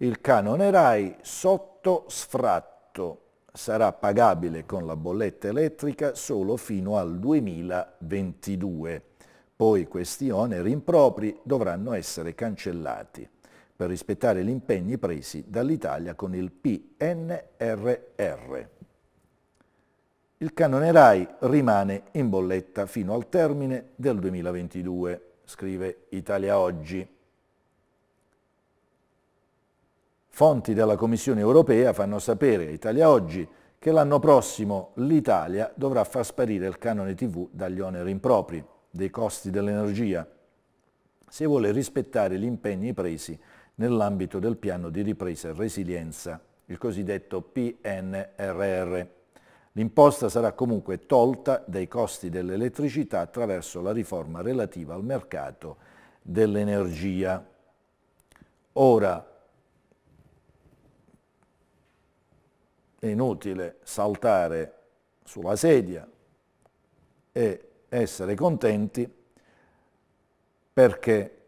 S1: Il canone RAI sotto sfratto contratto sarà pagabile con la bolletta elettrica solo fino al 2022. Poi questi oneri impropri dovranno essere cancellati per rispettare gli impegni presi dall'Italia con il PNRR. Il canone RAI rimane in bolletta fino al termine del 2022, scrive Italia Oggi. Fonti della Commissione europea fanno sapere a Italia Oggi che l'anno prossimo l'Italia dovrà far sparire il canone TV dagli oneri impropri, dei costi dell'energia, se vuole rispettare gli impegni presi nell'ambito del piano di ripresa e resilienza, il cosiddetto PNRR. L'imposta sarà comunque tolta dai costi dell'elettricità attraverso la riforma relativa al mercato dell'energia. Ora, è inutile saltare sulla sedia e essere contenti perché,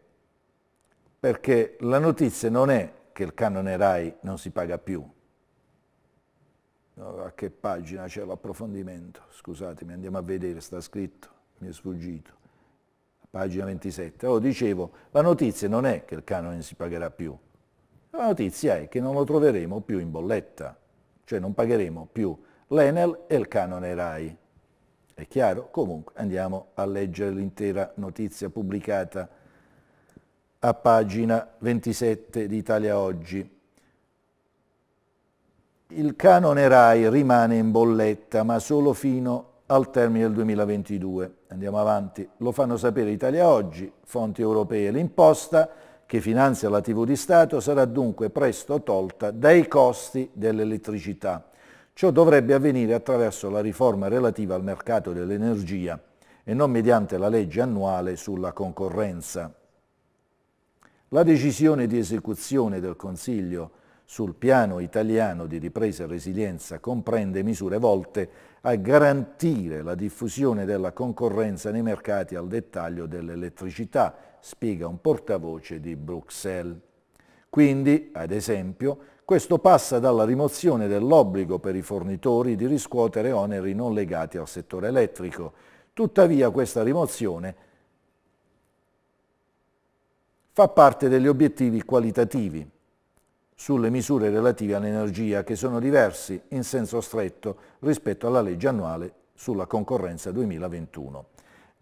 S1: perché la notizia non è che il canone RAI non si paga più. a che pagina c'è l'approfondimento? Scusatemi, andiamo a vedere, sta scritto, mi è sfuggito. Pagina 27. Oh, dicevo, la notizia non è che il canone si pagherà più. La notizia è che non lo troveremo più in bolletta cioè non pagheremo più l'Enel e il canone RAI. È chiaro? Comunque andiamo a leggere l'intera notizia pubblicata a pagina 27 di Italia Oggi. Il canone RAI rimane in bolletta, ma solo fino al termine del 2022. Andiamo avanti, lo fanno sapere Italia Oggi, fonti europee. L'imposta che finanzia la TV di Stato sarà dunque presto tolta dai costi dell'elettricità. Ciò dovrebbe avvenire attraverso la riforma relativa al mercato dell'energia e non mediante la legge annuale sulla concorrenza. La decisione di esecuzione del Consiglio sul piano italiano di ripresa e resilienza comprende misure volte a garantire la diffusione della concorrenza nei mercati al dettaglio dell'elettricità spiega un portavoce di Bruxelles. Quindi, ad esempio, questo passa dalla rimozione dell'obbligo per i fornitori di riscuotere oneri non legati al settore elettrico. Tuttavia questa rimozione fa parte degli obiettivi qualitativi sulle misure relative all'energia che sono diversi in senso stretto rispetto alla legge annuale sulla concorrenza 2021.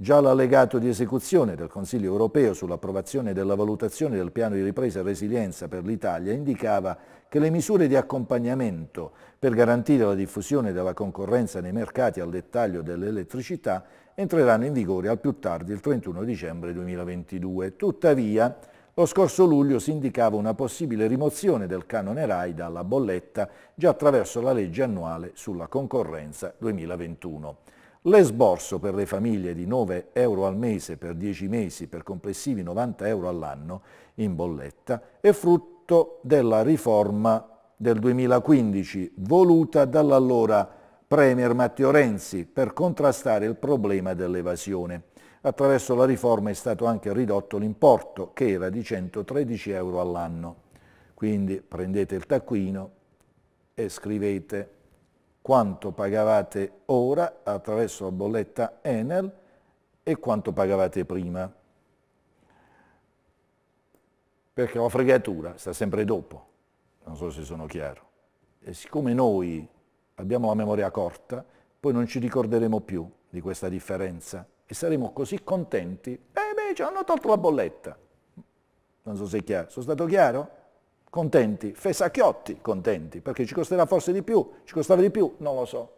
S1: Già l'allegato di esecuzione del Consiglio europeo sull'approvazione della valutazione del piano di ripresa e resilienza per l'Italia indicava che le misure di accompagnamento per garantire la diffusione della concorrenza nei mercati al dettaglio dell'elettricità entreranno in vigore al più tardi il 31 dicembre 2022. Tuttavia, lo scorso luglio si indicava una possibile rimozione del canone RAI dalla bolletta già attraverso la legge annuale sulla concorrenza 2021. L'esborso per le famiglie di 9 euro al mese per 10 mesi per complessivi 90 euro all'anno in bolletta è frutto della riforma del 2015 voluta dall'allora Premier Matteo Renzi per contrastare il problema dell'evasione. Attraverso la riforma è stato anche ridotto l'importo che era di 113 euro all'anno. Quindi prendete il taccuino e scrivete quanto pagavate ora attraverso la bolletta Enel e quanto pagavate prima. Perché la fregatura sta sempre dopo, non so se sono chiaro. E siccome noi abbiamo la memoria corta, poi non ci ricorderemo più di questa differenza e saremo così contenti, eh beh, ci hanno tolto la bolletta. Non so se è chiaro, sono stato chiaro? contenti, Fesacchiotti contenti, perché ci costerà forse di più, ci costava di più, non lo so.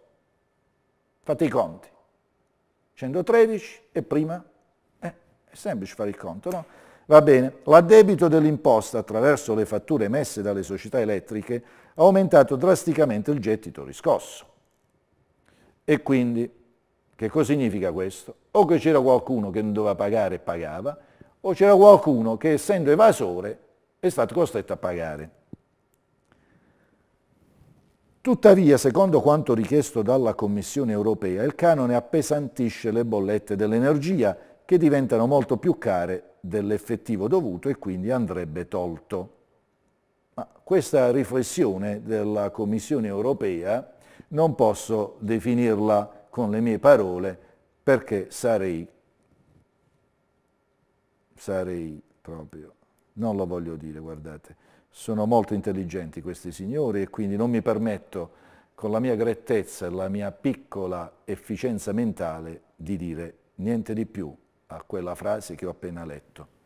S1: Fate i conti. 113 e prima? Eh, è semplice fare il conto, no? Va bene, l'addebito dell'imposta attraverso le fatture emesse dalle società elettriche ha aumentato drasticamente il gettito riscosso. E quindi, che cosa significa questo? O che c'era qualcuno che non doveva pagare e pagava, o c'era qualcuno che essendo evasore è stato costretto a pagare. Tuttavia, secondo quanto richiesto dalla Commissione europea, il canone appesantisce le bollette dell'energia che diventano molto più care dell'effettivo dovuto e quindi andrebbe tolto. Ma questa riflessione della Commissione europea non posso definirla con le mie parole perché sarei, sarei proprio non lo voglio dire, guardate, sono molto intelligenti questi signori e quindi non mi permetto con la mia grettezza e la mia piccola efficienza mentale di dire niente di più a quella frase che ho appena letto.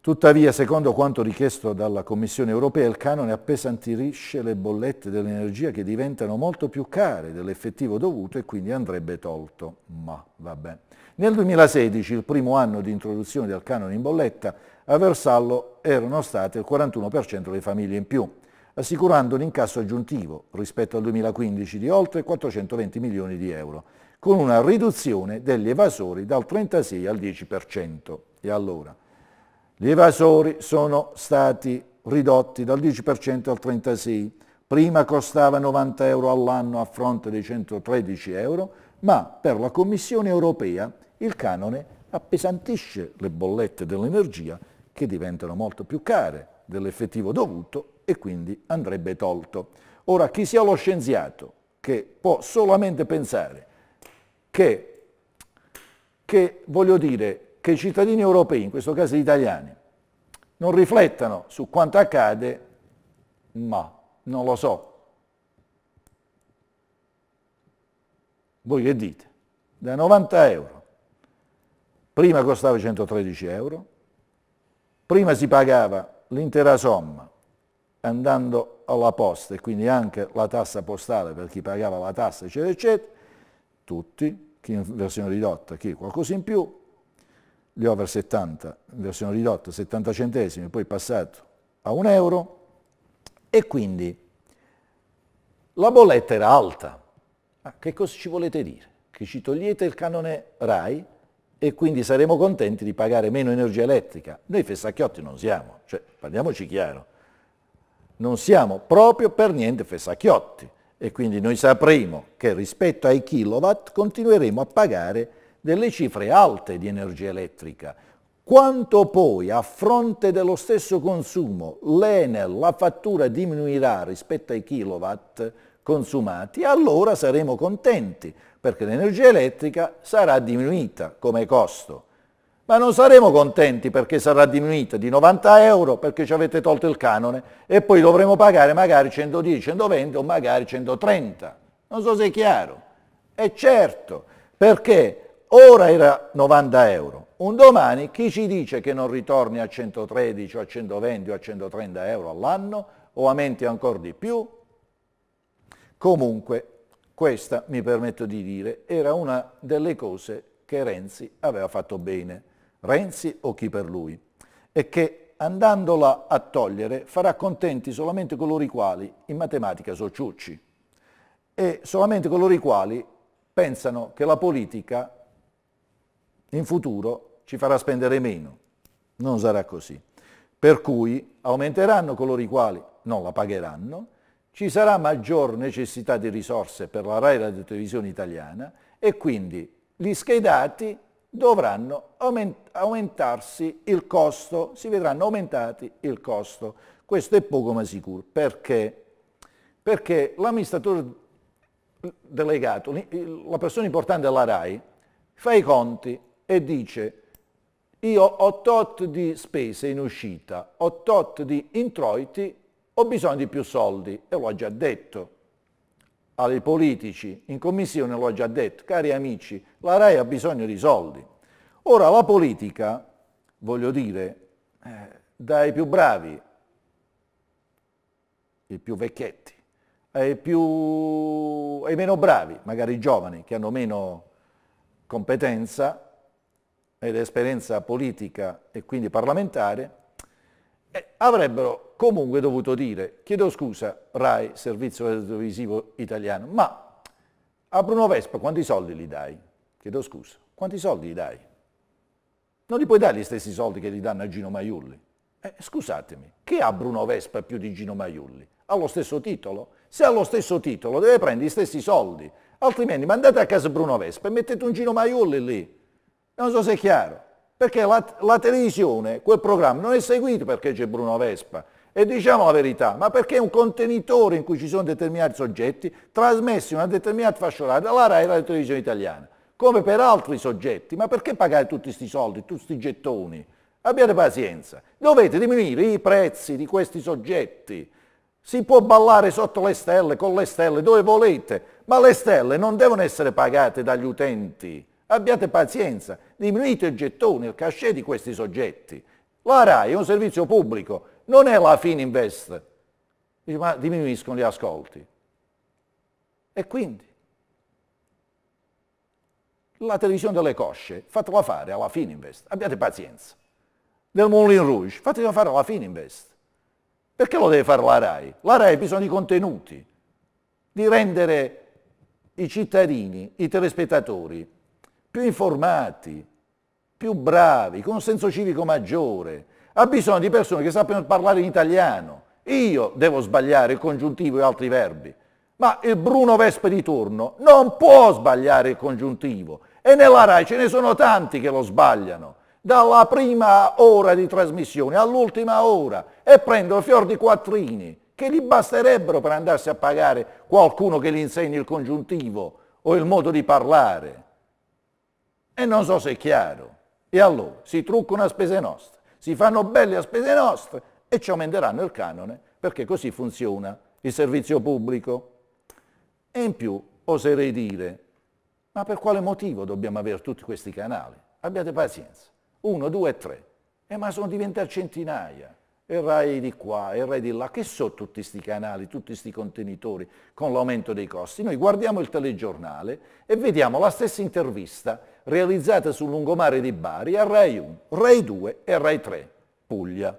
S1: Tuttavia, secondo quanto richiesto dalla Commissione europea, il canone appesantirisce le bollette dell'energia che diventano molto più care dell'effettivo dovuto e quindi andrebbe tolto. Ma vabbè. Nel 2016, il primo anno di introduzione del canone in bolletta, a Versallo erano state il 41% le famiglie in più, assicurando un incasso aggiuntivo rispetto al 2015 di oltre 420 milioni di euro, con una riduzione degli evasori dal 36 al 10%. E allora? Gli evasori sono stati ridotti dal 10% al 36%, prima costava 90 euro all'anno a fronte dei 113 euro, ma per la Commissione europea il canone appesantisce le bollette dell'energia che diventano molto più care dell'effettivo dovuto e quindi andrebbe tolto. Ora, chi sia lo scienziato che può solamente pensare che, che, dire, che i cittadini europei, in questo caso gli italiani, non riflettano su quanto accade, ma non lo so. Voi che dite? Da 90 euro. Prima costava 113 euro, Prima si pagava l'intera somma andando alla posta e quindi anche la tassa postale per chi pagava la tassa, eccetera, eccetera, tutti, chi in versione ridotta, chi qualcosa in più, gli over 70 in versione ridotta, 70 centesimi, poi passato a un euro e quindi la bolletta era alta. Ah, che cosa ci volete dire? Che ci togliete il canone RAI e quindi saremo contenti di pagare meno energia elettrica. Noi fessacchiotti non siamo, cioè, parliamoci chiaro, non siamo proprio per niente fessacchiotti e quindi noi sapremo che rispetto ai kilowatt continueremo a pagare delle cifre alte di energia elettrica. Quanto poi a fronte dello stesso consumo l'Enel, la fattura diminuirà rispetto ai kilowatt consumati, allora saremo contenti, perché l'energia elettrica sarà diminuita come costo. Ma non saremo contenti perché sarà diminuita di 90 euro perché ci avete tolto il canone e poi dovremo pagare magari 110, 120 o magari 130. Non so se è chiaro. E certo, perché ora era 90 euro, un domani chi ci dice che non ritorni a 113 o a 120 o a 130 euro all'anno o aumenti ancora di più? Comunque questa, mi permetto di dire, era una delle cose che Renzi aveva fatto bene, Renzi o chi per lui, e che andandola a togliere farà contenti solamente coloro i quali in matematica sono ciucci e solamente coloro i quali pensano che la politica in futuro ci farà spendere meno. Non sarà così. Per cui aumenteranno coloro i quali non la pagheranno ci sarà maggior necessità di risorse per la RAI Radio Televisione Italiana e quindi gli schedati dovranno aument aumentarsi il costo, si vedranno aumentati il costo. Questo è poco ma sicuro. Perché? Perché l'amministratore delegato, la persona importante della RAI, fa i conti e dice io ho tot di spese in uscita, ho tot di introiti ho bisogno di più soldi e l'ho già detto ai politici, in commissione l'ho già detto, cari amici, la RAI ha bisogno di soldi. Ora la politica, voglio dire, eh, dai più bravi, i più vecchietti, ai, più, ai meno bravi, magari i giovani che hanno meno competenza ed esperienza politica e quindi parlamentare, eh, avrebbero comunque dovuto dire, chiedo scusa RAI, Servizio Audiovisivo Italiano, ma a Bruno Vespa quanti soldi gli dai? Chiedo scusa, quanti soldi gli dai? Non gli puoi dare gli stessi soldi che gli danno a Gino Maiulli. Eh, scusatemi, che ha Bruno Vespa più di Gino Maiulli? Ha lo stesso titolo? Se ha lo stesso titolo deve prendere gli stessi soldi, altrimenti mandate a casa Bruno Vespa e mettete un Gino Maiulli lì. Non so se è chiaro, perché la, la televisione, quel programma non è seguito perché c'è Bruno Vespa, e diciamo la verità, ma perché un contenitore in cui ci sono determinati soggetti trasmessi in una determinata fascia dalla RAI alla televisione italiana, come per altri soggetti, ma perché pagare tutti questi soldi, tutti questi gettoni? Abbiate pazienza, dovete diminuire i prezzi di questi soggetti. Si può ballare sotto le stelle, con le stelle, dove volete, ma le stelle non devono essere pagate dagli utenti. Abbiate pazienza, diminuite i gettoni, il cachet di questi soggetti. La RAI è un servizio pubblico, non è la Fininvest, dice, ma diminuiscono gli ascolti. E quindi? La televisione delle cosce, fatela fare alla Fininvest, abbiate pazienza. Del Moulin Rouge, fatela fare alla Fininvest. Perché lo deve fare la RAI? La RAI ha bisogno di contenuti, di rendere i cittadini, i telespettatori, più informati, più bravi, con un senso civico maggiore, ha bisogno di persone che sappiano parlare in italiano. Io devo sbagliare il congiuntivo e altri verbi, ma il Bruno Vespe di turno non può sbagliare il congiuntivo e nella RAI ce ne sono tanti che lo sbagliano, dalla prima ora di trasmissione all'ultima ora e prendono fior di quattrini che gli basterebbero per andarsi a pagare qualcuno che gli insegni il congiuntivo o il modo di parlare. E non so se è chiaro. E allora si truccano a spese nostre si fanno belli a spese nostre e ci aumenteranno il canone, perché così funziona il servizio pubblico. E in più oserei dire, ma per quale motivo dobbiamo avere tutti questi canali? Abbiate pazienza. Uno, due tre. E eh, ma sono diventati centinaia. E rai di qua, e rai di là. Che sono tutti questi canali, tutti questi contenitori con l'aumento dei costi? Noi guardiamo il telegiornale e vediamo la stessa intervista realizzate sul lungomare di Bari a Rai 1, Rai 2 e Rai 3, Puglia.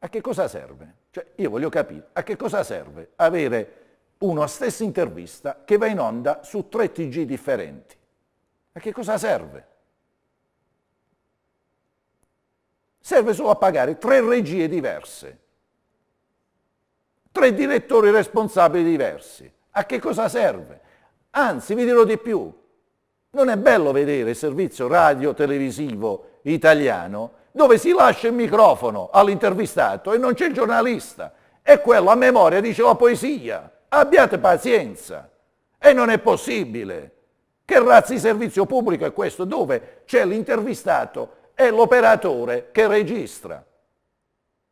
S1: A che cosa serve? Cioè, io voglio capire, a che cosa serve avere una stessa intervista che va in onda su tre TG differenti? A che cosa serve? Serve solo a pagare tre regie diverse, tre direttori responsabili diversi. A che cosa serve? Anzi, vi dirò di più, non è bello vedere il servizio radio-televisivo italiano dove si lascia il microfono all'intervistato e non c'è il giornalista e quello a memoria dice la poesia. Abbiate pazienza. E non è possibile. Che razza di servizio pubblico è questo dove c'è l'intervistato e l'operatore che registra?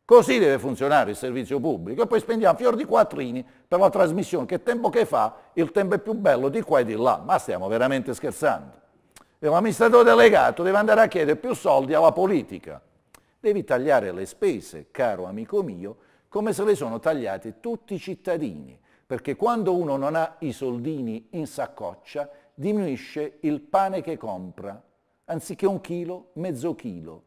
S1: Così deve funzionare il servizio pubblico e poi spendiamo fior di quattrini per la trasmissione che tempo che fa, il tempo è più bello di qua e di là, ma stiamo veramente scherzando. E l'amministratore delegato deve andare a chiedere più soldi alla politica. Devi tagliare le spese, caro amico mio, come se le sono tagliate tutti i cittadini, perché quando uno non ha i soldini in saccoccia, diminuisce il pane che compra, anziché un chilo, mezzo chilo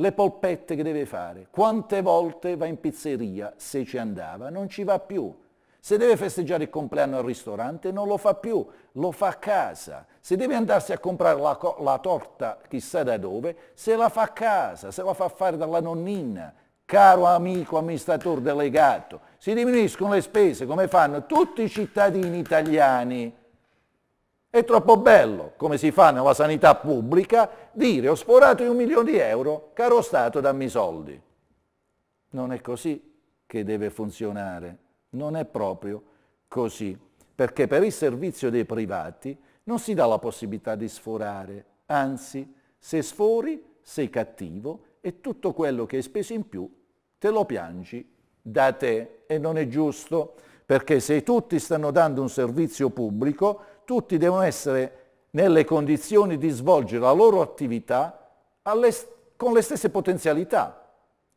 S1: le polpette che deve fare, quante volte va in pizzeria, se ci andava, non ci va più. Se deve festeggiare il compleanno al ristorante non lo fa più, lo fa a casa. Se deve andarsi a comprare la, la torta chissà da dove, se la fa a casa, se la fa fare dalla nonnina, caro amico amministratore delegato, si diminuiscono le spese come fanno tutti i cittadini italiani. È troppo bello, come si fa nella sanità pubblica, dire ho sforato un milione di euro, caro Stato dammi i soldi. Non è così che deve funzionare, non è proprio così, perché per il servizio dei privati non si dà la possibilità di sforare, anzi se sfori sei cattivo e tutto quello che hai speso in più te lo piangi da te e non è giusto, perché se tutti stanno dando un servizio pubblico tutti devono essere nelle condizioni di svolgere la loro attività alle, con le stesse potenzialità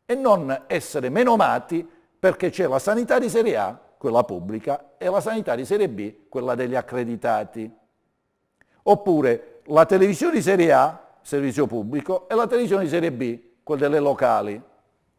S1: e non essere menomati perché c'è la sanità di serie A, quella pubblica, e la sanità di serie B, quella degli accreditati. Oppure la televisione di serie A, servizio pubblico, e la televisione di serie B, quella delle locali.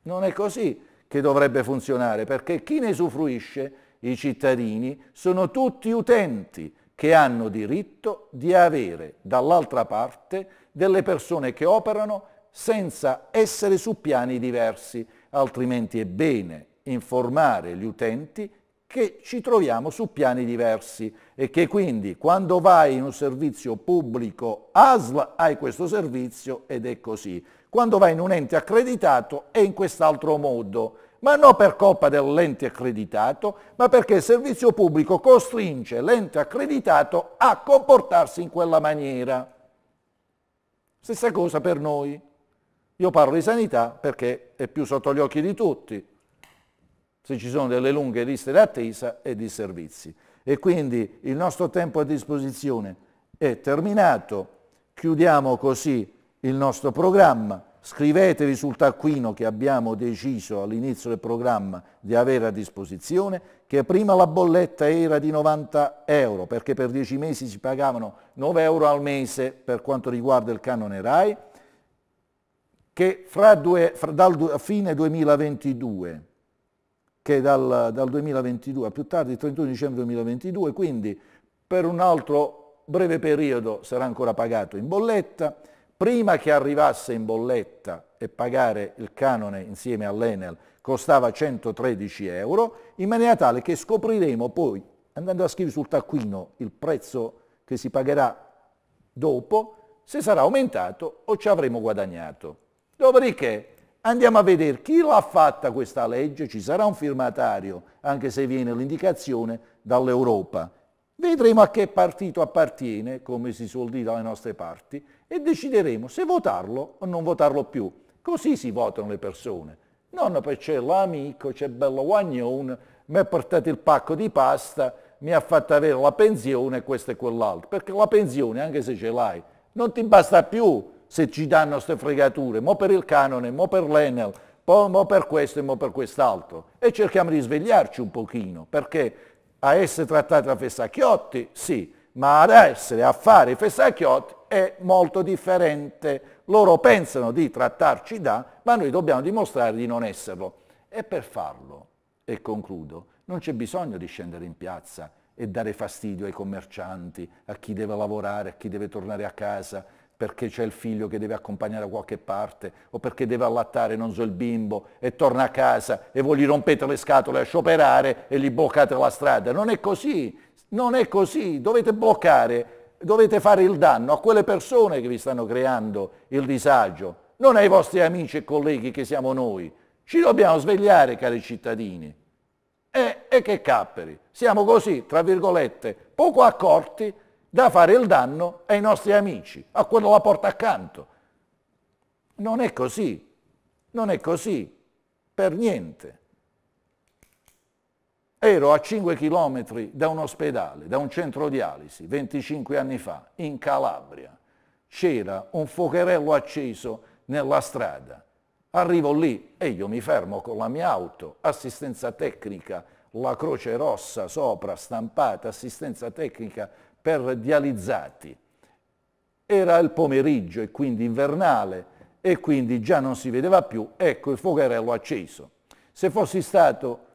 S1: Non è così che dovrebbe funzionare, perché chi ne usufruisce, i cittadini, sono tutti utenti, che hanno diritto di avere dall'altra parte delle persone che operano senza essere su piani diversi, altrimenti è bene informare gli utenti che ci troviamo su piani diversi e che quindi quando vai in un servizio pubblico ASL hai questo servizio ed è così quando va in un ente accreditato e in quest'altro modo, ma non per colpa dell'ente accreditato, ma perché il servizio pubblico costringe l'ente accreditato a comportarsi in quella maniera. Stessa cosa per noi. Io parlo di sanità perché è più sotto gli occhi di tutti, se ci sono delle lunghe liste d'attesa e di servizi. E quindi il nostro tempo a disposizione è terminato. Chiudiamo così il nostro programma, scrivetevi sul taccuino che abbiamo deciso all'inizio del programma di avere a disposizione, che prima la bolletta era di 90 euro, perché per 10 mesi si pagavano 9 euro al mese per quanto riguarda il canone RAI, che fra due, fra dal, fine 2022, che dal, dal 2022 a più tardi, il 31 dicembre 2022, quindi per un altro breve periodo sarà ancora pagato in bolletta, prima che arrivasse in bolletta e pagare il canone insieme all'Enel costava 113 euro, in maniera tale che scopriremo poi, andando a scrivere sul taccuino il prezzo che si pagherà dopo, se sarà aumentato o ci avremo guadagnato. Dopodiché andiamo a vedere chi l'ha fatta questa legge, ci sarà un firmatario, anche se viene l'indicazione dall'Europa Vedremo a che partito appartiene, come si suol dire dalle nostre parti, e decideremo se votarlo o non votarlo più. Così si votano le persone. Non perché l'amico, c'è bello guagnone, mi ha portato il pacco di pasta, mi ha fatto avere la pensione, questo e quell'altro. Perché la pensione, anche se ce l'hai, non ti basta più se ci danno queste fregature, mo per il canone, mo per l'Enel, mo per questo e mo per quest'altro. E cerchiamo di svegliarci un pochino, perché a essere trattati da Fessacchiotti, sì, ma ad essere a fare i Fessacchiotti è molto differente. Loro pensano di trattarci da, ma noi dobbiamo dimostrare di non esserlo. E per farlo, e concludo, non c'è bisogno di scendere in piazza e dare fastidio ai commercianti, a chi deve lavorare, a chi deve tornare a casa, perché c'è il figlio che deve accompagnare da qualche parte o perché deve allattare, non so, il bimbo e torna a casa e voi gli rompete le scatole a scioperare e gli bloccate la strada. Non è così, non è così, dovete bloccare, dovete fare il danno a quelle persone che vi stanno creando il disagio, non ai vostri amici e colleghi che siamo noi. Ci dobbiamo svegliare, cari cittadini. E, e che capperi, siamo così, tra virgolette, poco accorti da fare il danno ai nostri amici, a quello la porta accanto. Non è così, non è così, per niente. Ero a 5 km da un ospedale, da un centro dialisi, 25 anni fa, in Calabria. C'era un fuocherello acceso nella strada. Arrivo lì e io mi fermo con la mia auto, assistenza tecnica, la croce rossa sopra stampata, assistenza tecnica per dializzati. Era il pomeriggio e quindi invernale e quindi già non si vedeva più, ecco il fuocherello acceso. Se fossi stato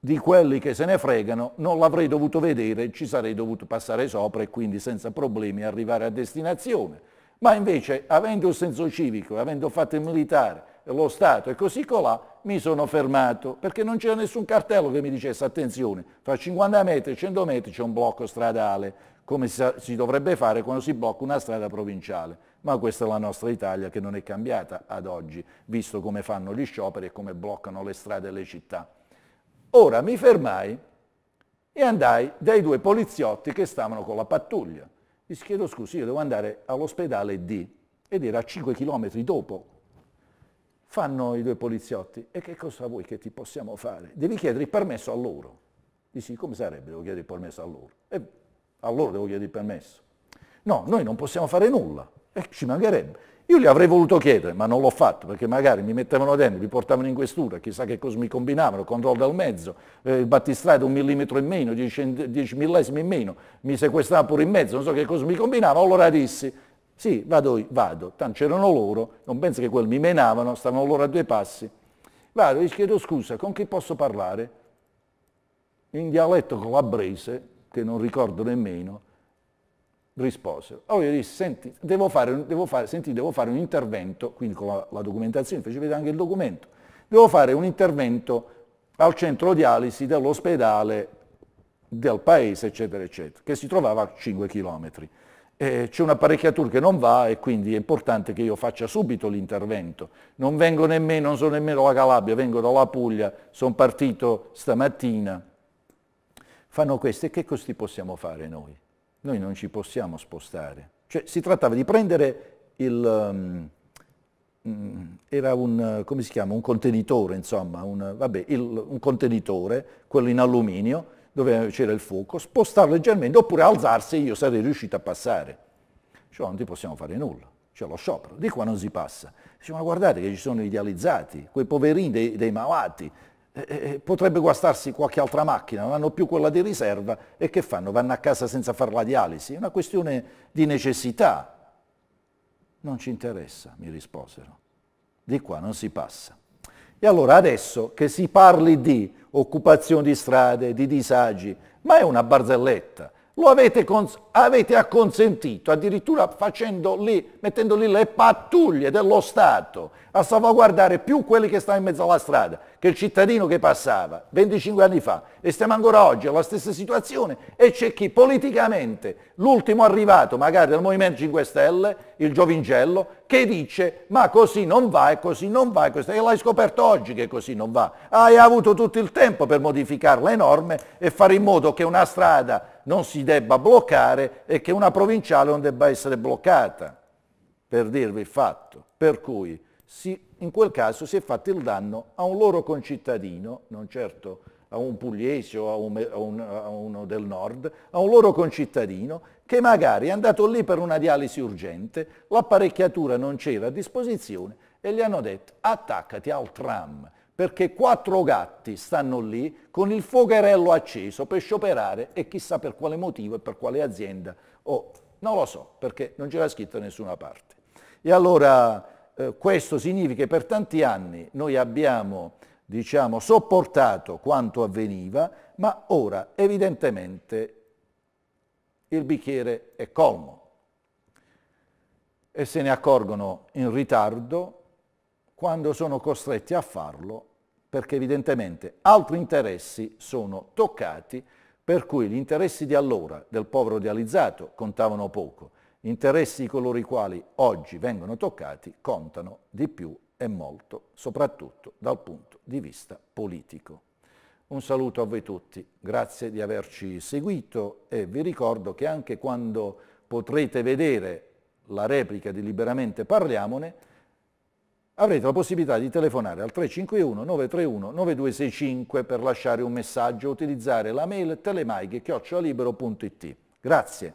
S1: di quelli che se ne fregano, non l'avrei dovuto vedere, ci sarei dovuto passare sopra e quindi senza problemi arrivare a destinazione. Ma invece, avendo il senso civico, avendo fatto il militare, lo Stato e così colà, mi sono fermato perché non c'era nessun cartello che mi dicesse attenzione, fra 50 metri e 100 metri c'è un blocco stradale, come si dovrebbe fare quando si blocca una strada provinciale. Ma questa è la nostra Italia che non è cambiata ad oggi, visto come fanno gli scioperi e come bloccano le strade e le città. Ora mi fermai e andai dai due poliziotti che stavano con la pattuglia. Gli chiedo scusi, io devo andare all'ospedale D ed era a 5 km dopo. Fanno i due poliziotti e che cosa vuoi che ti possiamo fare? Devi chiedere il permesso a loro. Dici, come sarebbe? Devo chiedere il permesso a loro. E allora devo chiedere il permesso. No, noi non possiamo fare nulla, e ci mancherebbe. Io gli avrei voluto chiedere, ma non l'ho fatto, perché magari mi mettevano dentro, mi portavano in questura, chissà che cosa mi combinavano, controllo del mezzo, eh, il battistrato un millimetro in meno, dieci, dieci millesimi in meno, mi sequestravano pure in mezzo, non so che cosa mi combinavano, allora dissi, sì, vado, vado, tanto c'erano loro, non penso che quelli mi menavano, stavano loro a due passi. Vado, gli chiedo scusa, con chi posso parlare? In dialetto calabrese, che non ricordo nemmeno, risposero. Oh, io dissi, senti, devo fare, devo fare, senti, devo fare un intervento, quindi con la, la documentazione, fece vedere anche il documento, devo fare un intervento al centro dialisi dell'ospedale del paese, eccetera, eccetera, che si trovava a 5 km. Eh, c'è un'apparecchiatura che non va e quindi è importante che io faccia subito l'intervento. Non vengo nemmeno, non sono nemmeno la Calabria, vengo dalla Puglia, sono partito stamattina fanno questo e che costi possiamo fare noi? Noi non ci possiamo spostare. Cioè si trattava di prendere il... Um, era un, come si chiama, un contenitore, insomma, un, vabbè, il, un contenitore, quello in alluminio, dove c'era il fuoco, spostarlo leggermente oppure alzarsi e io sarei riuscito a passare. Cioè non ti possiamo fare nulla c'è lo sciopero, di qua non si passa. Dice, ma guardate che ci sono idealizzati, quei poverini dei, dei malati, eh, eh, eh, potrebbe guastarsi qualche altra macchina, non hanno più quella di riserva e che fanno? Vanno a casa senza fare la dialisi? È una questione di necessità. Non ci interessa, mi risposero. Di qua non si passa. E allora adesso che si parli di occupazione di strade, di disagi, ma è una barzelletta lo avete, cons- avete acconsentito, addirittura lì, mettendo lì le pattuglie dello Stato a salvaguardare più quelli che stanno in mezzo alla strada che il cittadino che passava 25 anni fa e stiamo ancora oggi alla stessa situazione e c'è chi politicamente, l'ultimo arrivato magari del Movimento 5 Stelle, il Giovincello, che dice ma così non va e così non va e l'hai scoperto oggi che così non va. Hai avuto tutto il tempo per modificare le norme e fare in modo che una strada non si debba bloccare e che una provinciale non debba essere bloccata, per dirvi il fatto. Per cui si, in quel caso si è fatto il danno a un loro concittadino, non certo a un pugliese o a, un, a, un, a uno del nord, a un loro concittadino che magari è andato lì per una dialisi urgente, l'apparecchiatura non c'era a disposizione e gli hanno detto attaccati al tram perché quattro gatti stanno lì con il fuocherello acceso per scioperare e chissà per quale motivo e per quale azienda o non lo so perché non c'era scritto da nessuna parte. E allora eh, questo significa che per tanti anni noi abbiamo diciamo, sopportato quanto avveniva, ma ora evidentemente il bicchiere è colmo e se ne accorgono in ritardo quando sono costretti a farlo perché evidentemente altri interessi sono toccati, per cui gli interessi di allora del povero idealizzato contavano poco, gli interessi di coloro i quali oggi vengono toccati contano di più e molto, soprattutto dal punto di vista politico. Un saluto a voi tutti, grazie di averci seguito e vi ricordo che anche quando potrete vedere la replica di Liberamente Parliamone, avrete la possibilità di telefonare al 351-931-9265 per lasciare un messaggio, o utilizzare la mail telemaiche-libero.it. Grazie.